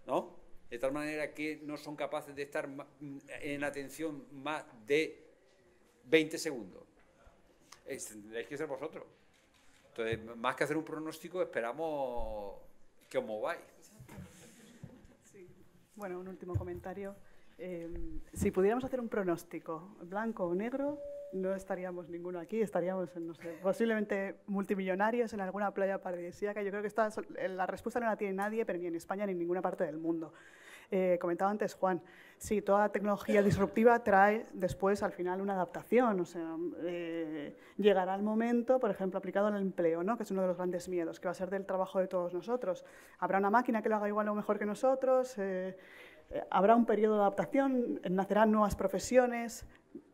¿No? De tal manera que no son capaces de estar mm, en atención más de 20 segundos. Es, que ser vosotros. Entonces, más que hacer un pronóstico, esperamos que os mováis. Bueno, un último comentario. Em, si pudiéramos hacer un pronóstico, blanco o negro, no estaríamos ninguno aquí, estaríamos, no sé, posiblemente multimillonarios en alguna playa paradisíaca. Yo creo que esta, eh, la respuesta no la tiene nadie, pero ni en España ni en ninguna parte del mundo. Eh, comentaba antes Juan, sí, toda tecnología disruptiva trae después al final una adaptación, o sea, eh, llegará el momento, por ejemplo, aplicado en el empleo, ¿no? que es uno de los grandes miedos, que va a ser del trabajo de todos nosotros. Habrá una máquina que lo haga igual o mejor que nosotros, eh, habrá un periodo de adaptación, nacerán nuevas profesiones,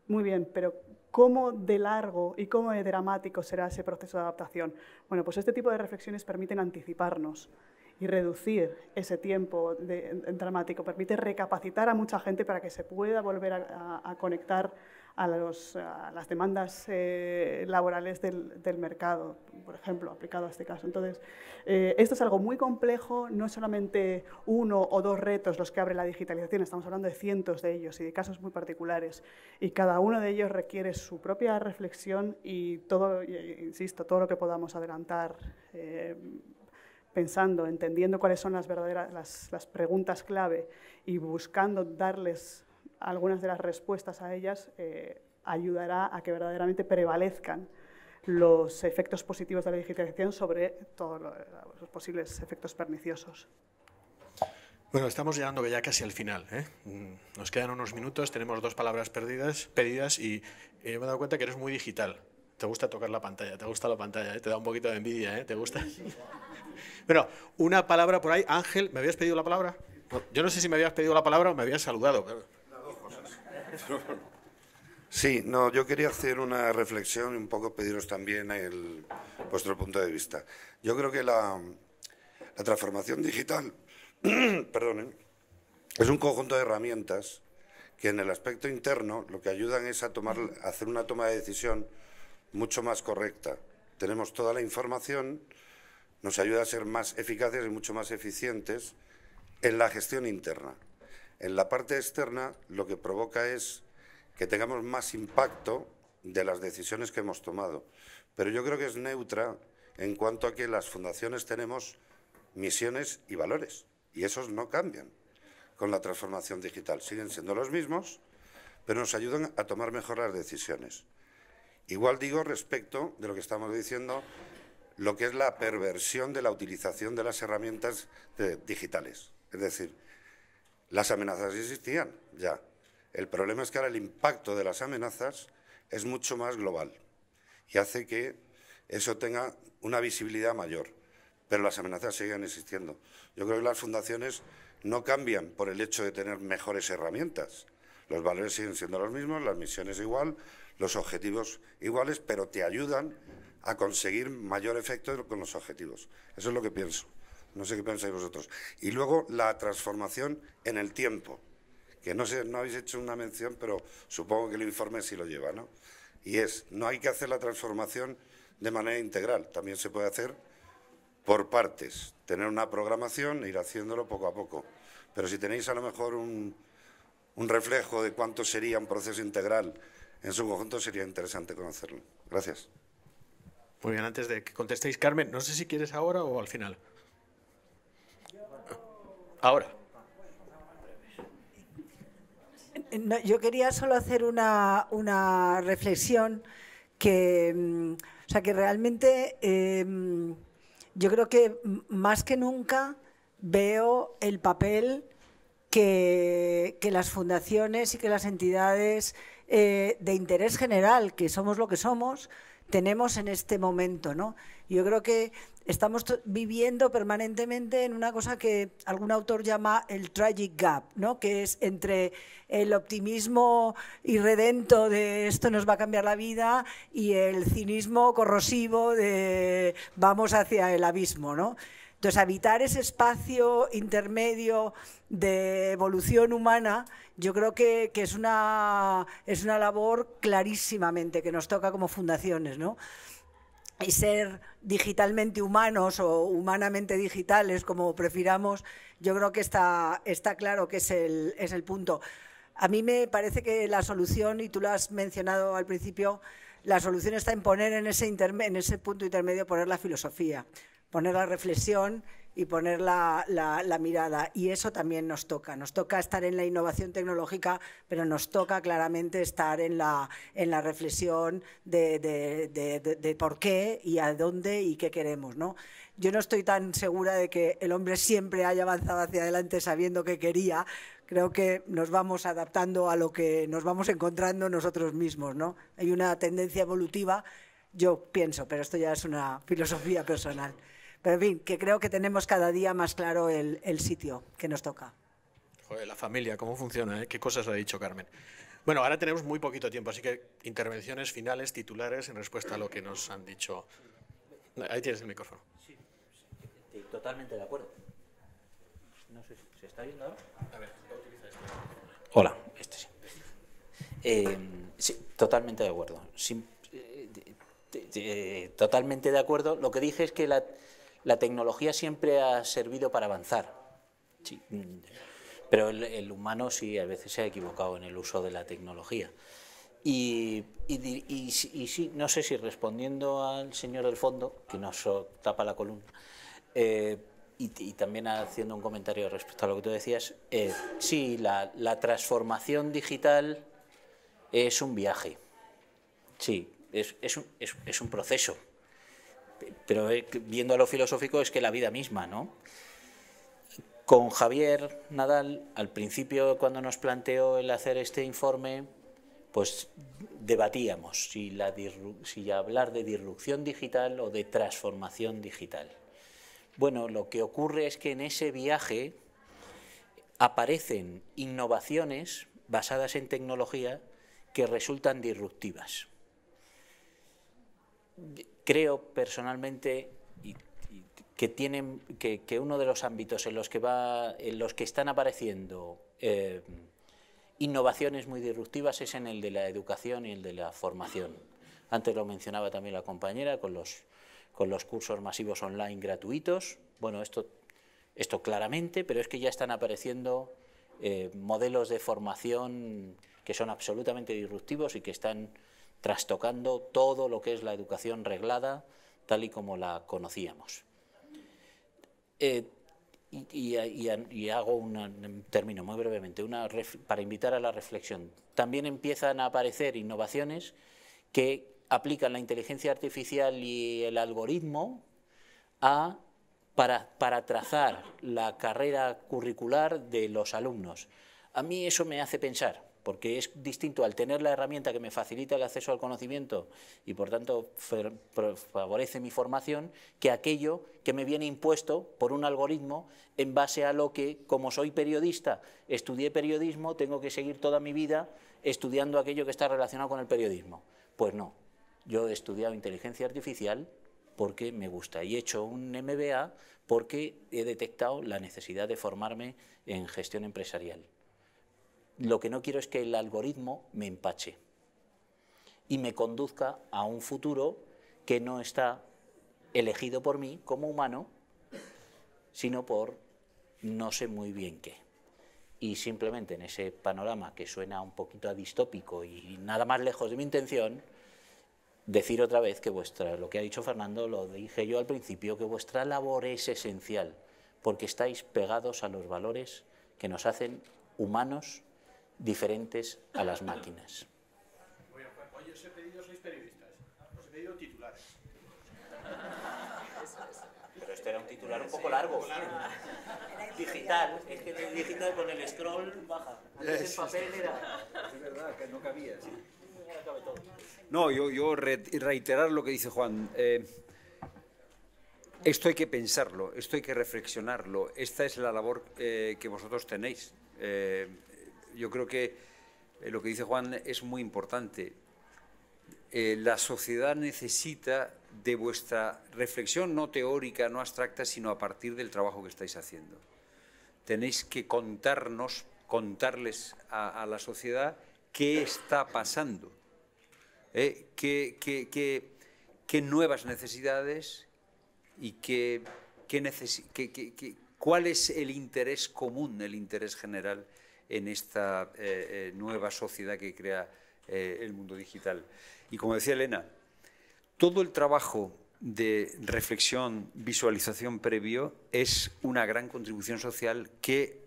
muy bien, pero ¿Cómo de largo y cómo de dramático será ese proceso de adaptación? Bueno, pues este tipo de reflexiones permiten anticiparnos y reducir ese tiempo de, dramático. Permite recapacitar a mucha gente para que se pueda volver a, conectar a, las demandas eh, laborales del, mercado, por ejemplo, aplicado a este caso. Entonces, eh, esto es algo muy complejo, no es solamente uno o dos retos los que abre la digitalización, estamos hablando de cientos de ellos y de casos muy particulares, y cada uno de ellos requiere su propia reflexión y todo, e, insisto, todo lo que podamos adelantar. Eh, pensando, entendiendo cuáles son las verdaderas las, preguntas clave y buscando darles algunas de las respuestas a ellas, eh, ayudará a que verdaderamente prevalezcan los efectos positivos de la digitalización sobre todos los posibles efectos perniciosos. Bueno, estamos llegando ya casi al final. ¿eh? Nos quedan unos minutos, tenemos dos palabras perdidas, pedidas y eh, me he dado cuenta que eres muy digital. Te gusta tocar la pantalla, te gusta la pantalla, ¿eh? te da un poquito de envidia, ¿eh? ¿Te gusta? [LAUGHS] bueno, una palabra por ahí. Ángel, ¿me habías pedido la palabra? Yo no sé si me habías pedido la palabra o me habías saludado. Pero... Sí, no, yo quería hacer una reflexión y un poco pediros también vuestro punto de vista. Yo creo que la, transformación digital, [CLEARS THROAT] perdonen, ¿eh? es un conjunto de herramientas que en el aspecto interno lo que ayudan es a, tomar, a hacer una toma de decisión mucho más correcta. Tenemos toda la información, nos ayuda a ser más eficaces y mucho más eficientes en la gestión interna. En la parte externa lo que provoca es que tengamos más impacto de las decisiones que hemos tomado. Pero yo creo que es neutra en cuanto a que las fundaciones tenemos misiones y valores, y esos no cambian con la transformación digital. Siguen siendo los mismos, pero nos ayudan a tomar mejor las decisiones. Igual digo respecto de lo que estamos diciendo, lo que es la perversión de la utilización de las herramientas eh, digitales. Es decir, las amenazas existían ya. El problema es que ahora el impacto de las amenazas es mucho más global y hace que eso tenga una visibilidad mayor. Pero las amenazas siguen existiendo. Yo creo que las fundaciones no cambian por el hecho de tener mejores herramientas. Los valores siguen siendo los mismos, las misiones igual, los objetivos iguales, pero te ayudan a conseguir mayor efecto con los objetivos. Eso es lo que pienso. No sé qué pensáis vosotros. Y luego la transformación en el tiempo, que no, sé, no habéis hecho una mención, pero supongo que el informe sí lo lleva, ¿no? Y es, no hay que hacer la transformación de manera integral, también se puede hacer por partes, tener una programación e ir haciéndolo poco a poco. Pero si tenéis a lo mejor un, un reflejo de cuánto sería un proceso integral en su conjunto sería interesante conocerlo. Gracias. Muy bien, antes de que contestéis, Carmen, no sé si quieres ahora o al final. Ahora. yo quería solo hacer una, reflexión que, mm, sea, que realmente em, yo creo que más que nunca veo el papel que, que las fundaciones y que las entidades eh, de interés general, que somos lo que somos, tenemos en este momento, ¿no? Yo creo que estamos viviendo permanentemente en una cosa que algún autor llama el tragic gap, ¿no? Que es entre el optimismo irredento de esto nos va a cambiar la vida y el cinismo corrosivo de vamos hacia el abismo, ¿no? Entonces, habitar ese espacio intermedio de evolución humana, yo creo que, es, una, es una labor clarísimamente que nos toca como fundaciones, ¿no? y ser digitalmente humanos o humanamente digitales, como prefiramos, yo creo que está, está claro que es el, es el punto. A mí me parece que la solución, y tú lo has mencionado al principio, la solución está en poner en ese, en ese punto intermedio, poner la filosofía poner la reflexión y poner la, mirada. Y eso también nos toca. Nos toca estar en la innovación tecnológica, pero nos toca claramente estar en la, en la reflexión de, de, por qué y a dónde y qué queremos. ¿no? Yo no estoy tan segura de que el hombre siempre haya avanzado hacia adelante sabiendo qué quería. Creo que nos vamos adaptando a lo que nos vamos encontrando nosotros mismos. ¿no? Hay una tendencia evolutiva, yo pienso, pero esto ya es una filosofía personal. Pero en fin, que creo que tenemos cada día más claro el, sitio que nos toca. Joder, la familia, ¿cómo funciona? Eh? ¿Qué cosas ha dicho Carmen? Bueno, ahora tenemos muy poquito tiempo, así que intervenciones finales, titulares, en respuesta a lo que nos han dicho. Ahí tienes el micrófono. Sí, totalmente de acuerdo. No sé si se está viendo ahora. A ver, este. Hola, este sí. Eh, sí, totalmente de acuerdo. Eh, totalmente de acuerdo. Lo que dije es que la, la tecnología siempre ha servido para avanzar. Sí. Pero el, humano sí, a veces se ha equivocado en el uso de la tecnología. Y, sí, no sé si respondiendo al señor del fondo, que nos tapa la columna, eh, y, también haciendo un comentario respecto a lo que tú decías, eh, sí, la, transformación digital es un viaje. Sí, es, es, un, proceso pero eh, viendo a lo filosófico es que la vida misma, ¿no? Con Javier Nadal, al principio cuando nos planteó el hacer este informe, pues debatíamos si, si hablar de disrupción digital o de transformación digital. Bueno, lo que ocurre es que en ese viaje aparecen innovaciones basadas en tecnología que resultan disruptivas creo personalmente que, tienen, que, uno de los ámbitos en los que, va, en los que están apareciendo eh, innovaciones muy disruptivas es en el de la educación y el de la formación. Antes lo mencionaba también la compañera con los, con los cursos masivos online gratuitos. Bueno, esto, esto claramente, pero es que ya están apareciendo eh, modelos de formación que son absolutamente disruptivos y que están trastocando todo lo que es la educación reglada tal y como la conocíamos. Eh, y, hago un término muy brevemente, para invitar a la reflexión. También empiezan a aparecer innovaciones que aplican la inteligencia artificial y el algoritmo para trazar la carrera curricular de los alumnos. A mí eso me hace pensar, porque es distinto al tener la herramienta que me facilita el acceso al conocimiento y por tanto favorece mi formación, que aquello que me viene impuesto por un algoritmo en base a lo que, como soy periodista, estudié periodismo, tengo que seguir toda mi vida estudiando aquello que está relacionado con el periodismo. Pues no, yo he estudiado inteligencia artificial porque me gusta y he hecho un MBA porque he detectado la necesidad de formarme en gestión empresarial. Lo que no quiero es que el algoritmo me empache y me conduzca a un futuro que no está elegido por mí como humano, sino por no sé muy bien qué. Y simplemente en ese panorama que suena un poquito a distópico y nada más lejos de mi intención, decir otra vez que vuestra, lo que ha dicho Fernando, lo dije yo al principio, que vuestra labor es esencial, porque estáis pegados a los valores que nos hacen humanos diferentes a las máquinas. hoy os he pedido, sois periodistas, os he pedido titulares. Pero este era un titular un poco largo. Digital, es que el digital con el scroll baja. Antes el papel era... Es verdad, que no cabía. No, yo, yo, reiterar lo que dice Juan. Eh, esto hay que pensarlo, esto hay que reflexionarlo. Esta es la labor eh, que vosotros tenéis. Eh, yo creo que eh, lo que dice Juan es muy importante. Eh, la sociedad necesita de vuestra reflexión no teórica, no abstracta, sino a partir del trabajo que estáis haciendo. Tenéis que contarnos, contarles a, la sociedad qué está pasando, ¿eh? qué, nuevas necesidades y qué, cuál es el interés común, el interés general en esta eh, eh, nueva sociedad que crea eh, el mundo digital. Y como decía Elena, todo el trabajo de reflexión, visualización previo es una gran contribución social que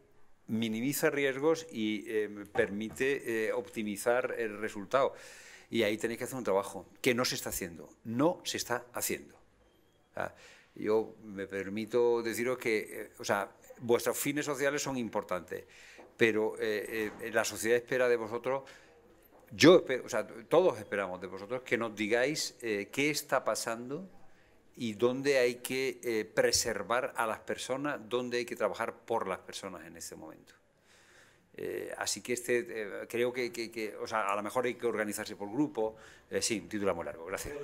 minimiza riesgos y permite optimizar el resultado. Y ahí tenéis que hacer un trabajo que no se está haciendo, no se está haciendo. Ah, yo me permito deciros que o sea, vuestros fines sociales son importantes, pero eh, eh, eh, la sociedad espera de vosotros, yo o sea, todos esperamos de vosotros que nos digáis qué está pasando y dónde hay que preservar a las personas, dónde hay que trabajar por las personas en este momento. así que este, creo que, o sea, a lo mejor hay que organizarse por grupo. sí, título muy largo, gracias.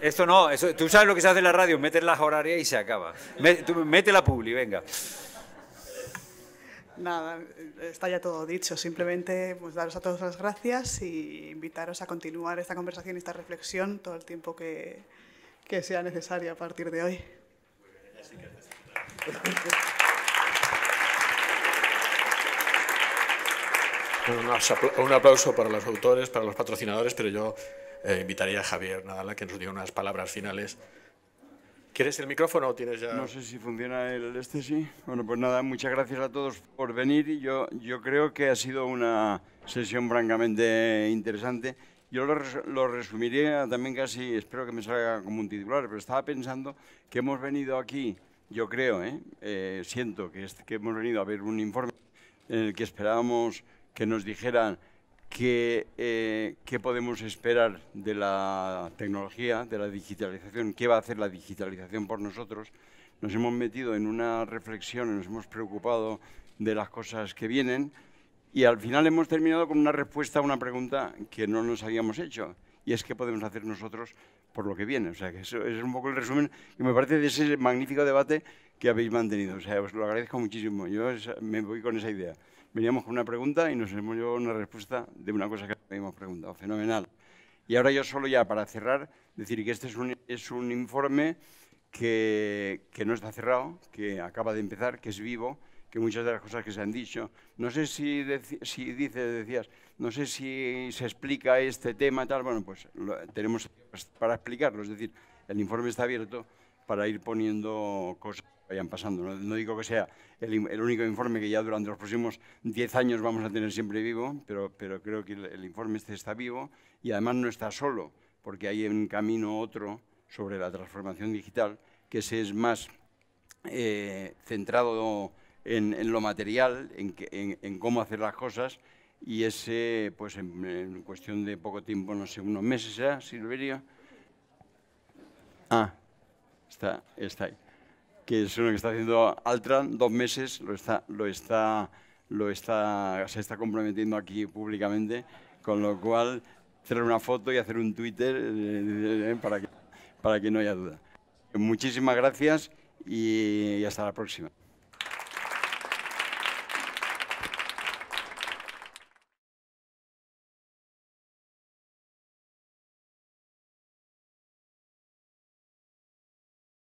Esto no, tú sabes lo que se hace en la radio, metes las horarias y se acaba. Mete, mete la publi, venga nada, está ya todo dicho. Simplemente pues, daros a todos las gracias y invitaros a continuar esta conversación y esta reflexión todo el tiempo que, que sea necesario a partir de hoy. Un aplauso para los autores, para los patrocinadores, pero yo eh, invitaría a Javier a que nos diga unas palabras finales. ¿Quieres el micrófono o tienes ya...? No sé si funciona el este, sí. Bueno, pues nada, muchas gracias a todos por venir. Yo, yo creo que ha sido una sesión francamente interesante. Yo lo, resumiría también casi, espero que me salga como un titular, pero estaba pensando que hemos venido aquí, yo creo, ¿eh? Eh, siento que, que hemos venido a ver un informe en el que esperábamos que nos dijeran ¿Qué, eh, ¿qué, podemos esperar de la tecnología, de la digitalización? ¿Qué va a hacer la digitalización por nosotros? Nos hemos metido en una reflexión, nos hemos preocupado de las cosas que vienen y al final hemos terminado con una respuesta a una pregunta que no nos habíamos hecho y es qué podemos hacer nosotros por lo que viene. O sea, que eso es un poco el resumen que me parece de ese magnífico debate que habéis mantenido. O sea, os lo agradezco muchísimo. Yo me voy con esa idea veníamos con una pregunta y nos hemos llevado una respuesta de una cosa que habíamos preguntado. Fenomenal. Y ahora yo solo ya para cerrar, decir que este es un, informe que, no está cerrado, que acaba de empezar, que es vivo, que muchas de las cosas que se han dicho, no sé si, si dice, decías, no sé si se explica este tema, tal, bueno, pues tenemos para explicarlo, es decir, el informe está abierto para ir poniendo cosas vayan pasando. No, digo que sea el, único informe que ya durante los próximos 10 años vamos a tener siempre vivo, pero, pero creo que el, informe este está vivo y además no está solo, porque hay en camino otro sobre la transformación digital que se es más eh, centrado en, lo material, en, en, cómo hacer las cosas y ese, pues en, cuestión de poco tiempo, no sé, unos meses ya, Silverio. Ah, está, está ahí que es uno que está haciendo Altran, dos meses, lo está, lo está, lo está, se está comprometiendo aquí públicamente, con lo cual hacer una foto y hacer un Twitter eh, eh, para, que, para que no haya duda. Muchísimas gracias y hasta la próxima.